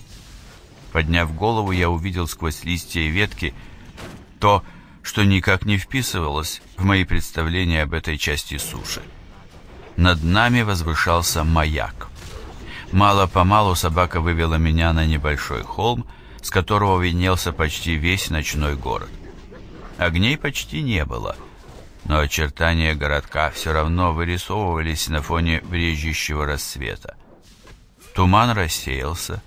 Подняв голову, я увидел сквозь листья и ветки то, что никак не вписывалось в мои представления об этой части суши. Над нами возвышался маяк. Мало-помалу собака вывела меня на небольшой холм, с которого виднелся почти весь ночной город. Огней почти не было, но очертания городка все равно вырисовывались на фоне брежущего рассвета. Туман рассеялся,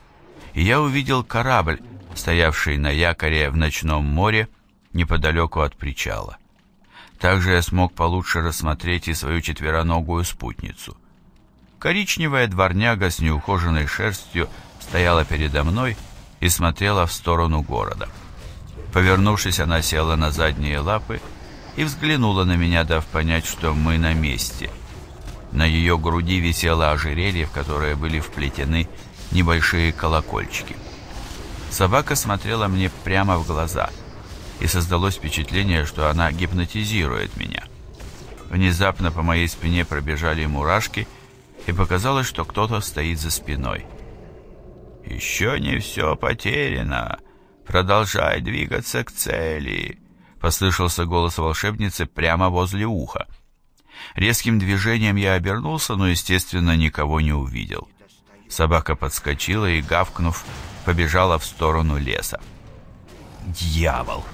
и я увидел корабль, стоявший на якоре в ночном море неподалеку от причала. Также я смог получше рассмотреть и свою четвероногую спутницу. Коричневая дворняга с неухоженной шерстью стояла передо мной и смотрела в сторону города. Повернувшись, она села на задние лапы и взглянула на меня, дав понять, что мы на месте. На ее груди висело ожерелье, в которое были вплетены небольшие колокольчики. Собака смотрела мне прямо в глаза – и создалось впечатление, что она гипнотизирует меня. Внезапно по моей спине пробежали мурашки, и показалось, что кто-то стоит за спиной. «Еще не все потеряно. Продолжай двигаться к цели», — послышался голос волшебницы прямо возле уха. Резким движением я обернулся, но, естественно, никого не увидел. Собака подскочила и, гавкнув, побежала в сторону леса. «Дьявол!»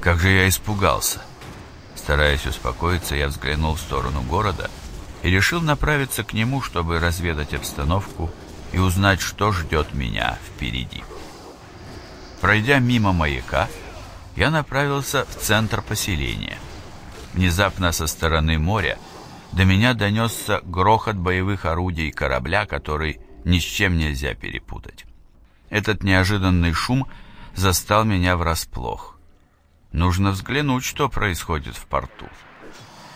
Как же я испугался! Стараясь успокоиться, я взглянул в сторону города и решил направиться к нему, чтобы разведать обстановку и узнать, что ждет меня впереди. Пройдя мимо маяка, я направился в центр поселения. Внезапно со стороны моря до меня донесся грохот боевых орудий корабля, который ни с чем нельзя перепутать. Этот неожиданный шум застал меня врасплох. Нужно взглянуть, что происходит в порту.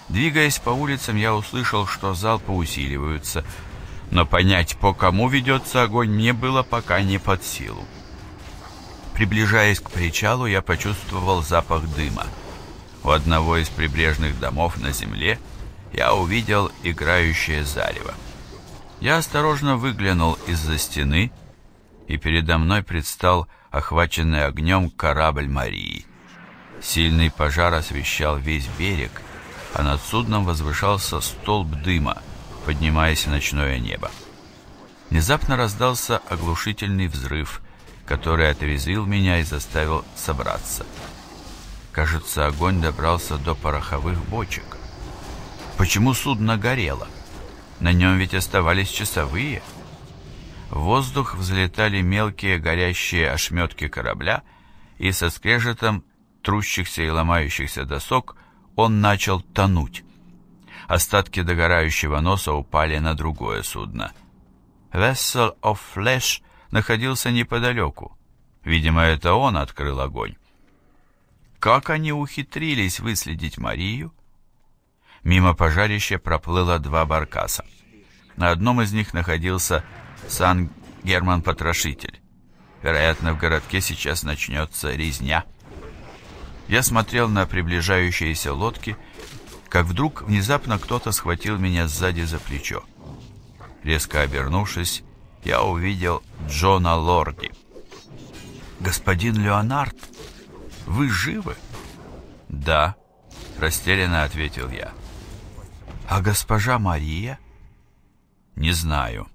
Двигаясь по улицам, я услышал, что залпы усиливаются, но понять, по кому ведется огонь, мне было пока не под силу. Приближаясь к причалу, я почувствовал запах дыма. У одного из прибрежных домов на земле я увидел играющее зарево. Я осторожно выглянул из-за стены, и передо мной предстал охваченный огнем корабль Марии. Сильный пожар освещал весь берег, а над судном возвышался столб дыма, поднимаясь в ночное небо. Внезапно раздался оглушительный взрыв, который отрезвил меня и заставил собраться. Кажется, огонь добрался до пороховых бочек. Почему судно горело? На нем ведь оставались часовые. В воздух взлетали мелкие горящие ошметки корабля, и со скрежетом трущихся и ломающихся досок, он начал тонуть. Остатки догорающего носа упали на другое судно. Vessel of Flesh находился неподалеку. Видимо, это он открыл огонь. Как они ухитрились выследить Марию? Мимо пожарища проплыло два баркаса. На одном из них находился Сан-Герман-Потрошитель. Вероятно, в городке сейчас начнется резня. Я смотрел на приближающиеся лодки, как вдруг внезапно кто-то схватил меня сзади за плечо. Резко обернувшись, я увидел Джона Лорди. «Господин Леонард, вы живы?» «Да», — растерянно ответил я. «А госпожа Мария?» «Не знаю.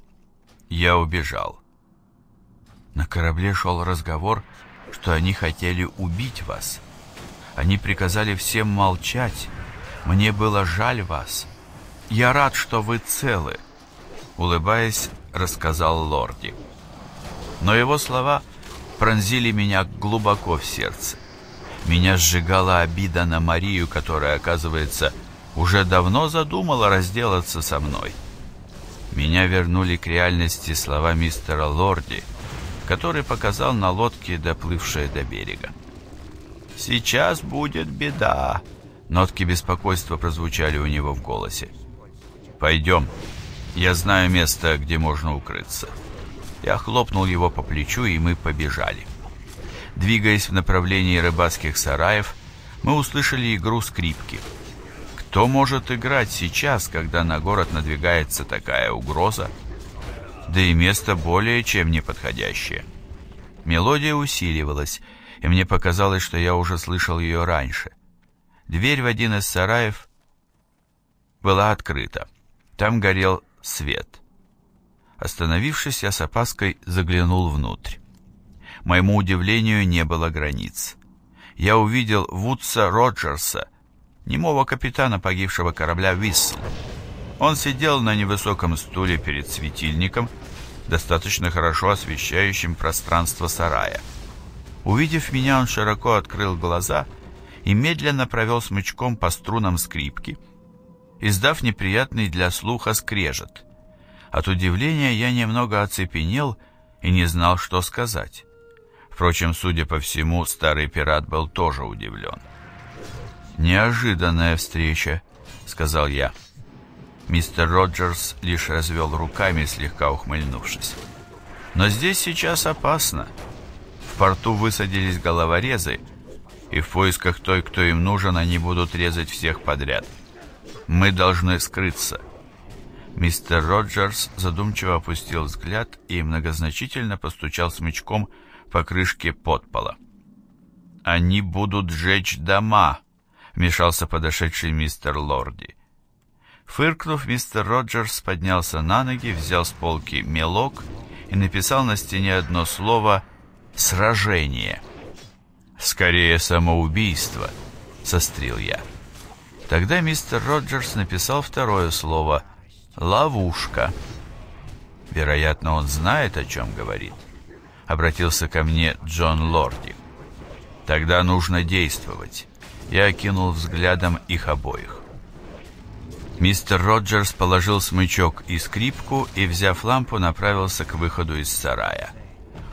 Я убежал». На корабле шел разговор, что они хотели убить вас. Они приказали всем молчать. Мне было жаль вас. Я рад, что вы целы», — улыбаясь, рассказал Лорди. Но его слова пронзили меня глубоко в сердце. Меня сжигала обида на Марию, которая, оказывается, уже давно задумала разделаться со мной. Меня вернули к реальности слова мистера Лорди, который показал на лодке, доплывшее до берега. Сейчас будет беда. Нотки беспокойства прозвучали у него в голосе. Пойдем. Я знаю место, где можно укрыться. Я хлопнул его по плечу, и мы побежали. Двигаясь в направлении рыбацких сараев, мы услышали игру скрипки. Кто может играть сейчас, когда на город надвигается такая угроза? Да и место более чем неподходящее. Мелодия усиливалась, и мне показалось, что я уже слышал ее раньше. Дверь в один из сараев была открыта. Там горел свет. Остановившись, я с опаской заглянул внутрь. Моему удивлению не было границ. Я увидел Вудса Роджерса, немого капитана погибшего корабля «Висл». Он сидел на невысоком стуле перед светильником, достаточно хорошо освещающим пространство сарая. Увидев меня, он широко открыл глаза и медленно провел смычком по струнам скрипки, издав неприятный для слуха скрежет. От удивления я немного оцепенел и не знал, что сказать. Впрочем, судя по всему, старый пират был тоже удивлен. «Неожиданная встреча», — сказал я. Мистер Роджерс лишь развел руками, слегка ухмыльнувшись. «Но здесь сейчас опасно. В порту высадились головорезы, и в поисках той, кто им нужен, они будут резать всех подряд. Мы должны скрыться. Мистер Роджерс задумчиво опустил взгляд и многозначительно постучал смычком по крышке подпола. «Они будут сжечь дома», — вмешался подошедший мистер Лорди. Фыркнув, мистер Роджерс поднялся на ноги, взял с полки мелок и написал на стене одно слово «Связь» сражение. Скорее самоубийство, сострил я. Тогда мистер Роджерс написал второе слово «ловушка». Вероятно, он знает, о чем говорит. Обратился ко мне Джон Лорди. Тогда нужно действовать. Я окинул взглядом их обоих. Мистер Роджерс положил смычок и скрипку и, взяв лампу, направился к выходу из сарая.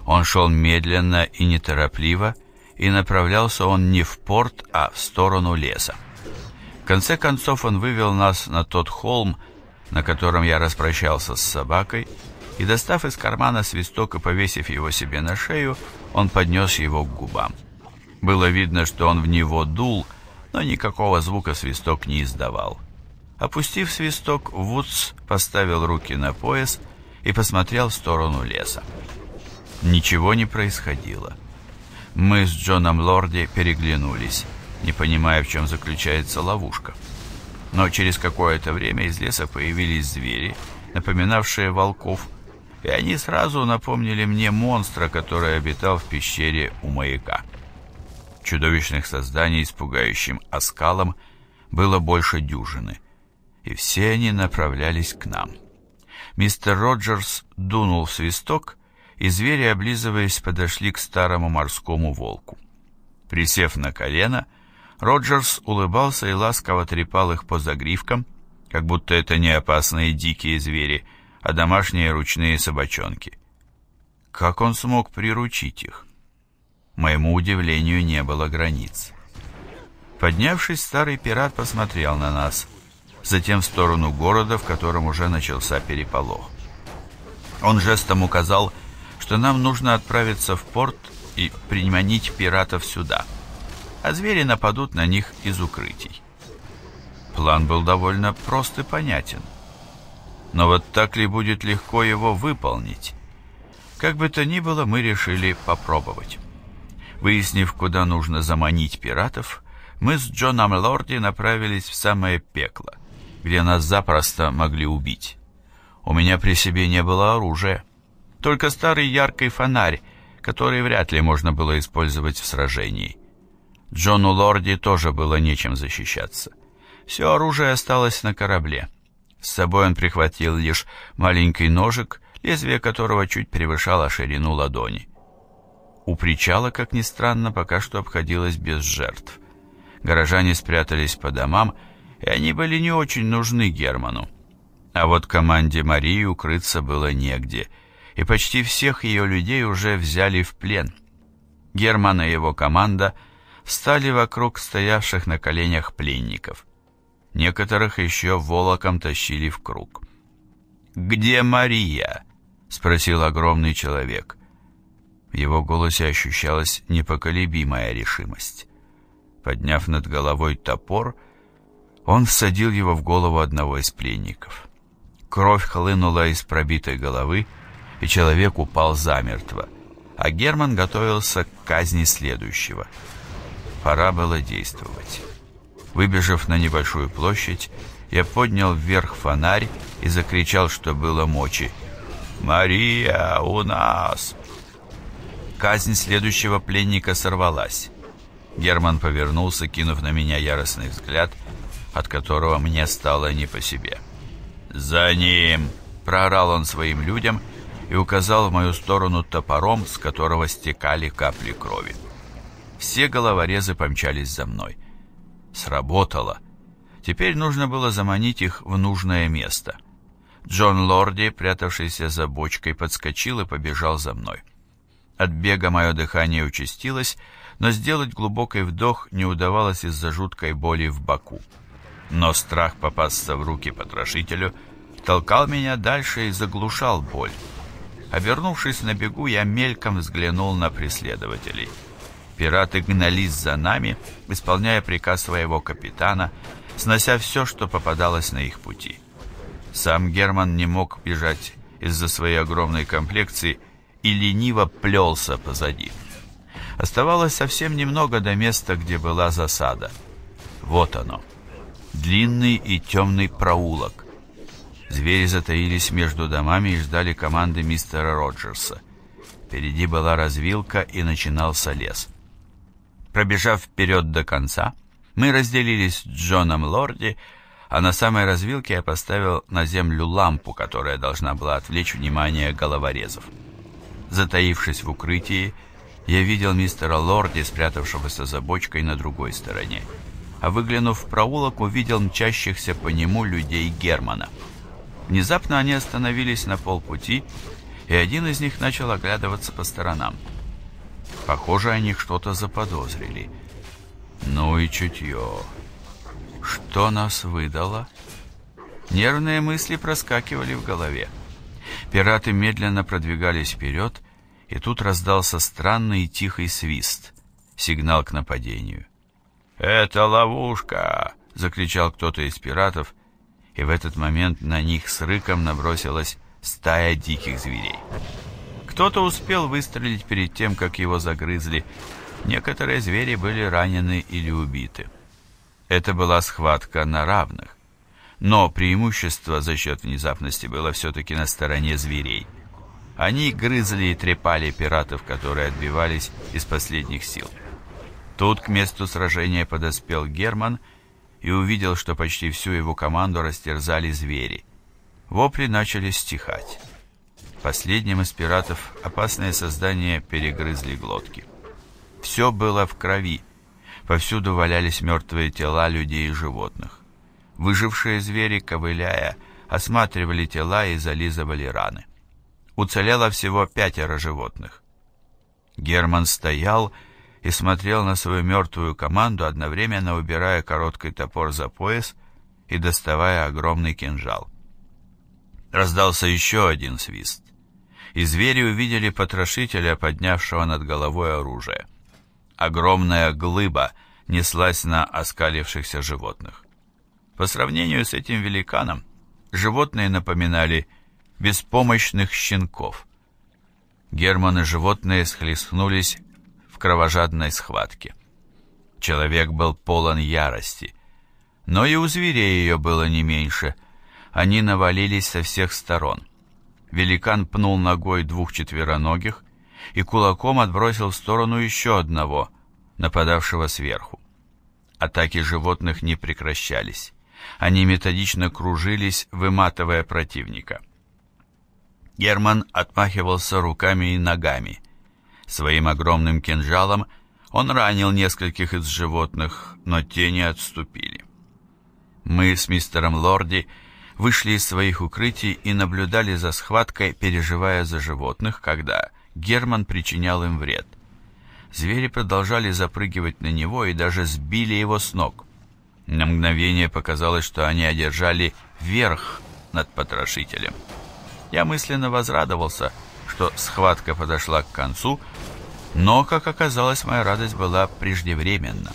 Он шел медленно и неторопливо, и направлялся он не в порт, а в сторону леса. В конце концов он вывел нас на тот холм, на котором я распрощался с собакой, и, достав из кармана свисток и повесив его себе на шею, он поднес его к губам. Было видно, что он в него дул, но никакого звука свисток не издавал. Опустив свисток, Вудс поставил руки на пояс и посмотрел в сторону леса. Ничего не происходило. Мы с Джоном Лорди переглянулись, не понимая, в чем заключается ловушка. Но через какое-то время из леса появились звери, напоминавшие волков, и они сразу напомнили мне монстра, который обитал в пещере у маяка. Чудовищных созданий с пугающим оскалом было больше дюжины, и все они направлялись к нам. Мистер Роджерс дунул свисток, и звери, облизываясь, подошли к старому морскому волку. Присев на колено, Роджерс улыбался и ласково трепал их по загривкам, как будто это не опасные дикие звери, а домашние ручные собачонки. Как он смог приручить их? Моему удивлению не было границ. Поднявшись, старый пират посмотрел на нас, затем в сторону города, в котором уже начался переполох. Он жестом указал что нам нужно отправиться в порт и приманить пиратов сюда, а звери нападут на них из укрытий. План был довольно прост и понятен. Но вот так ли будет легко его выполнить? Как бы то ни было, мы решили попробовать. Выяснив, куда нужно заманить пиратов, мы с Джоном Лорди направились в самое пекло, где нас запросто могли убить. У меня при себе не было оружия, только старый яркий фонарь, который вряд ли можно было использовать в сражении. Джону Лорди тоже было нечем защищаться. Все оружие осталось на корабле. С собой он прихватил лишь маленький ножик, лезвие которого чуть превышало ширину ладони. У причала, как ни странно, пока что обходилось без жертв. Горожане спрятались по домам, и они были не очень нужны Герману. А вот команде Марии укрыться было негде — и почти всех ее людей уже взяли в плен. Герман и его команда встали вокруг стоявших на коленях пленников. Некоторых еще волоком тащили в круг. «Где Мария?» — спросил огромный человек. В его голосе ощущалась непоколебимая решимость. Подняв над головой топор, он всадил его в голову одного из пленников. Кровь хлынула из пробитой головы, и человек упал замертво. А Герман готовился к казни следующего. Пора было действовать. Выбежав на небольшую площадь, я поднял вверх фонарь и закричал, что было мочи. «Мария, у нас!» Казнь следующего пленника сорвалась. Герман повернулся, кинув на меня яростный взгляд, от которого мне стало не по себе. «За ним!» — проорал он своим людям и указал в мою сторону топором, с которого стекали капли крови. Все головорезы помчались за мной. Сработало. Теперь нужно было заманить их в нужное место. Джон Лорди, прятавшийся за бочкой, подскочил и побежал за мной. От бега мое дыхание участилось, но сделать глубокий вдох не удавалось из-за жуткой боли в боку. Но страх попасться в руки потрошителю толкал меня дальше и заглушал боль. А на бегу, я мельком взглянул на преследователей. Пираты гнались за нами, исполняя приказ своего капитана, снося все, что попадалось на их пути. Сам Герман не мог бежать из-за своей огромной комплекции и лениво плелся позади. Оставалось совсем немного до места, где была засада. Вот оно. Длинный и темный проулок. Звери затаились между домами и ждали команды мистера Роджерса. Впереди была развилка и начинался лес. Пробежав вперед до конца, мы разделились с Джоном Лорди, а на самой развилке я поставил на землю лампу, которая должна была отвлечь внимание головорезов. Затаившись в укрытии, я видел мистера Лорди, спрятавшегося за бочкой на другой стороне, а выглянув в проулок, увидел мчащихся по нему людей Германа — Внезапно они остановились на полпути, и один из них начал оглядываться по сторонам. Похоже, они что-то заподозрили. Ну и чутье. Что нас выдало? Нервные мысли проскакивали в голове. Пираты медленно продвигались вперед, и тут раздался странный тихий свист, сигнал к нападению. «Это ловушка!» — закричал кто-то из пиратов, и в этот момент на них с рыком набросилась стая диких зверей. Кто-то успел выстрелить перед тем, как его загрызли. Некоторые звери были ранены или убиты. Это была схватка на равных. Но преимущество за счет внезапности было все-таки на стороне зверей. Они грызли и трепали пиратов, которые отбивались из последних сил. Тут к месту сражения подоспел Герман – и увидел, что почти всю его команду растерзали звери. Вопли начали стихать. Последним из пиратов опасные создания перегрызли глотки. Все было в крови. Повсюду валялись мертвые тела людей и животных. Выжившие звери, ковыляя, осматривали тела и зализывали раны. Уцелело всего пятеро животных. Герман стоял и и смотрел на свою мертвую команду, одновременно убирая короткий топор за пояс и доставая огромный кинжал. Раздался еще один свист, и звери увидели потрошителя, поднявшего над головой оружие. Огромная глыба неслась на оскалившихся животных. По сравнению с этим великаном, животные напоминали беспомощных щенков. Герман и животные схлестнулись кровожадной схватке. Человек был полон ярости, но и у зверей ее было не меньше. Они навалились со всех сторон. Великан пнул ногой двух четвероногих и кулаком отбросил в сторону еще одного, нападавшего сверху. Атаки животных не прекращались. Они методично кружились, выматывая противника. Герман отмахивался руками и ногами – Своим огромным кинжалом он ранил нескольких из животных, но те не отступили. Мы с мистером Лорди вышли из своих укрытий и наблюдали за схваткой, переживая за животных, когда Герман причинял им вред. Звери продолжали запрыгивать на него и даже сбили его с ног. На мгновение показалось, что они одержали верх над потрошителем. Я мысленно возрадовался – что схватка подошла к концу, но, как оказалось, моя радость была преждевременна.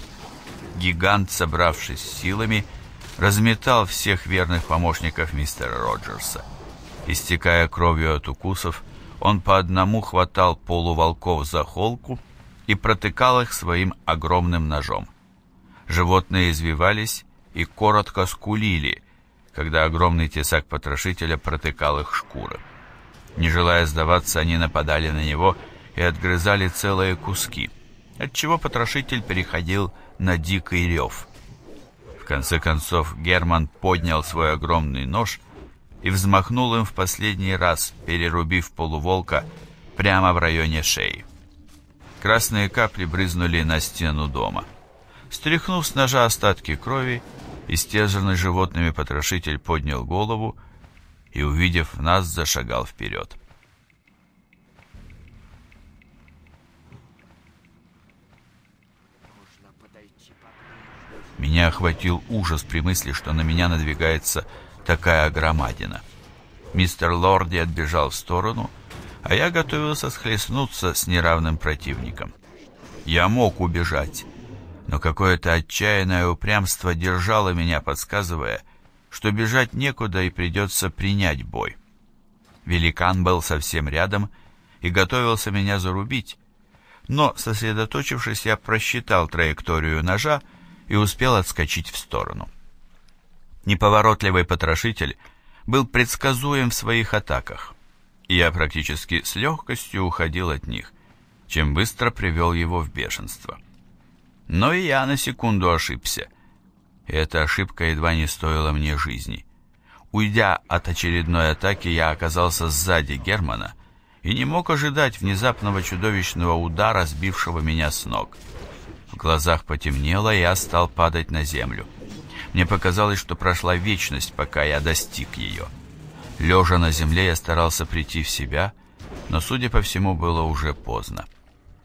Гигант, собравшись силами, разметал всех верных помощников мистера Роджерса. Истекая кровью от укусов, он по одному хватал полуволков за холку и протыкал их своим огромным ножом. Животные извивались и коротко скулили, когда огромный тесак потрошителя протыкал их шкуры. Не желая сдаваться, они нападали на него и отгрызали целые куски, отчего потрошитель переходил на дикий рев. В конце концов Герман поднял свой огромный нож и взмахнул им в последний раз, перерубив полуволка прямо в районе шеи. Красные капли брызнули на стену дома. Стряхнув с ножа остатки крови, истязанный животными потрошитель поднял голову и, увидев нас, зашагал вперед. Меня охватил ужас при мысли, что на меня надвигается такая громадина. Мистер Лорди отбежал в сторону, а я готовился схлестнуться с неравным противником. Я мог убежать, но какое-то отчаянное упрямство держало меня, подсказывая, что бежать некуда и придется принять бой. Великан был совсем рядом и готовился меня зарубить, но, сосредоточившись, я просчитал траекторию ножа и успел отскочить в сторону. Неповоротливый потрошитель был предсказуем в своих атаках, и я практически с легкостью уходил от них, чем быстро привел его в бешенство. Но и я на секунду ошибся и эта ошибка едва не стоила мне жизни. Уйдя от очередной атаки, я оказался сзади Германа и не мог ожидать внезапного чудовищного удара, сбившего меня с ног. В глазах потемнело, и я стал падать на землю. Мне показалось, что прошла вечность, пока я достиг ее. Лежа на земле, я старался прийти в себя, но, судя по всему, было уже поздно.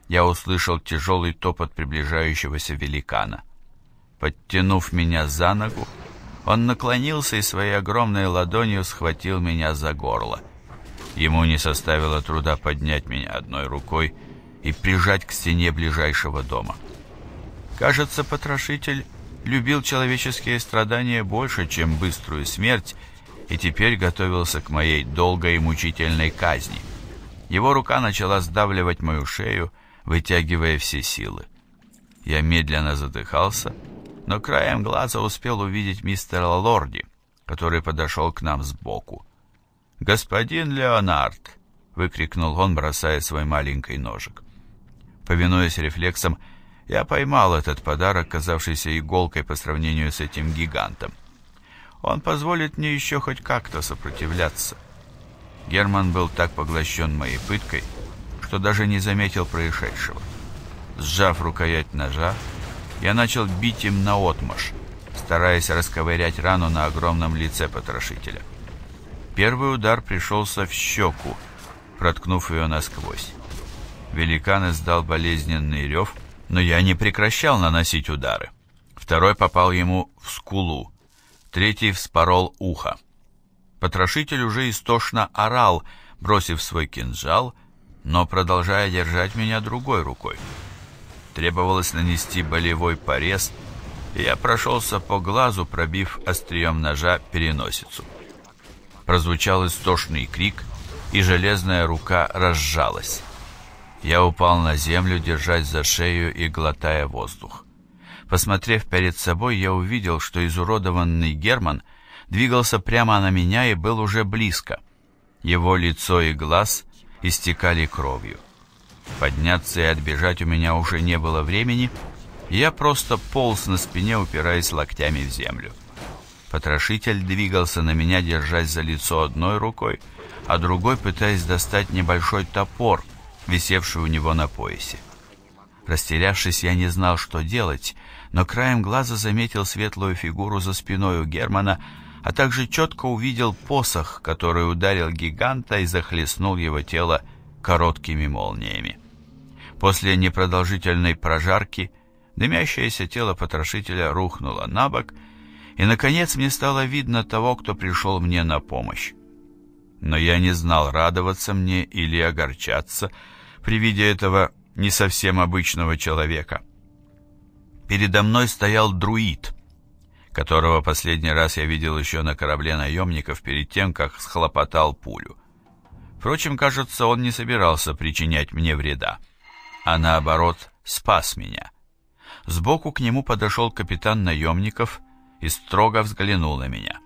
Я услышал тяжелый топот приближающегося великана — Подтянув меня за ногу, он наклонился и своей огромной ладонью схватил меня за горло. Ему не составило труда поднять меня одной рукой и прижать к стене ближайшего дома. Кажется, потрошитель любил человеческие страдания больше, чем быструю смерть, и теперь готовился к моей долгой и мучительной казни. Его рука начала сдавливать мою шею, вытягивая все силы. Я медленно задыхался но краем глаза успел увидеть мистера Лорди, который подошел к нам сбоку. «Господин Леонард!» — выкрикнул он, бросая свой маленький ножик. Повинуясь рефлексам, я поймал этот подарок, казавшийся иголкой по сравнению с этим гигантом. Он позволит мне еще хоть как-то сопротивляться. Герман был так поглощен моей пыткой, что даже не заметил происшедшего. Сжав рукоять ножа, я начал бить им на отмаш, стараясь расковырять рану на огромном лице потрошителя. Первый удар пришелся в щеку, проткнув ее насквозь. Великан издал болезненный рев, но я не прекращал наносить удары. Второй попал ему в скулу, третий вспорол ухо. Потрошитель уже истошно орал, бросив свой кинжал, но продолжая держать меня другой рукой. Требовалось нанести болевой порез, и я прошелся по глазу, пробив острием ножа переносицу. Прозвучал истошный крик, и железная рука разжалась. Я упал на землю, держась за шею и глотая воздух. Посмотрев перед собой, я увидел, что изуродованный Герман двигался прямо на меня и был уже близко. Его лицо и глаз истекали кровью. Подняться и отбежать у меня уже не было времени. Я просто полз на спине, упираясь локтями в землю. Потрошитель двигался на меня, держась за лицо одной рукой, а другой пытаясь достать небольшой топор, висевший у него на поясе. Растерявшись, я не знал, что делать, но краем глаза заметил светлую фигуру за спиной у Германа, а также четко увидел посох, который ударил гиганта и захлестнул его тело короткими молниями. После непродолжительной прожарки дымящееся тело потрошителя рухнуло на бок, и, наконец, мне стало видно того, кто пришел мне на помощь. Но я не знал, радоваться мне или огорчаться при виде этого не совсем обычного человека. Передо мной стоял друид, которого последний раз я видел еще на корабле наемников перед тем, как схлопотал пулю. Впрочем, кажется, он не собирался причинять мне вреда, а наоборот, спас меня. Сбоку к нему подошел капитан наемников и строго взглянул на меня.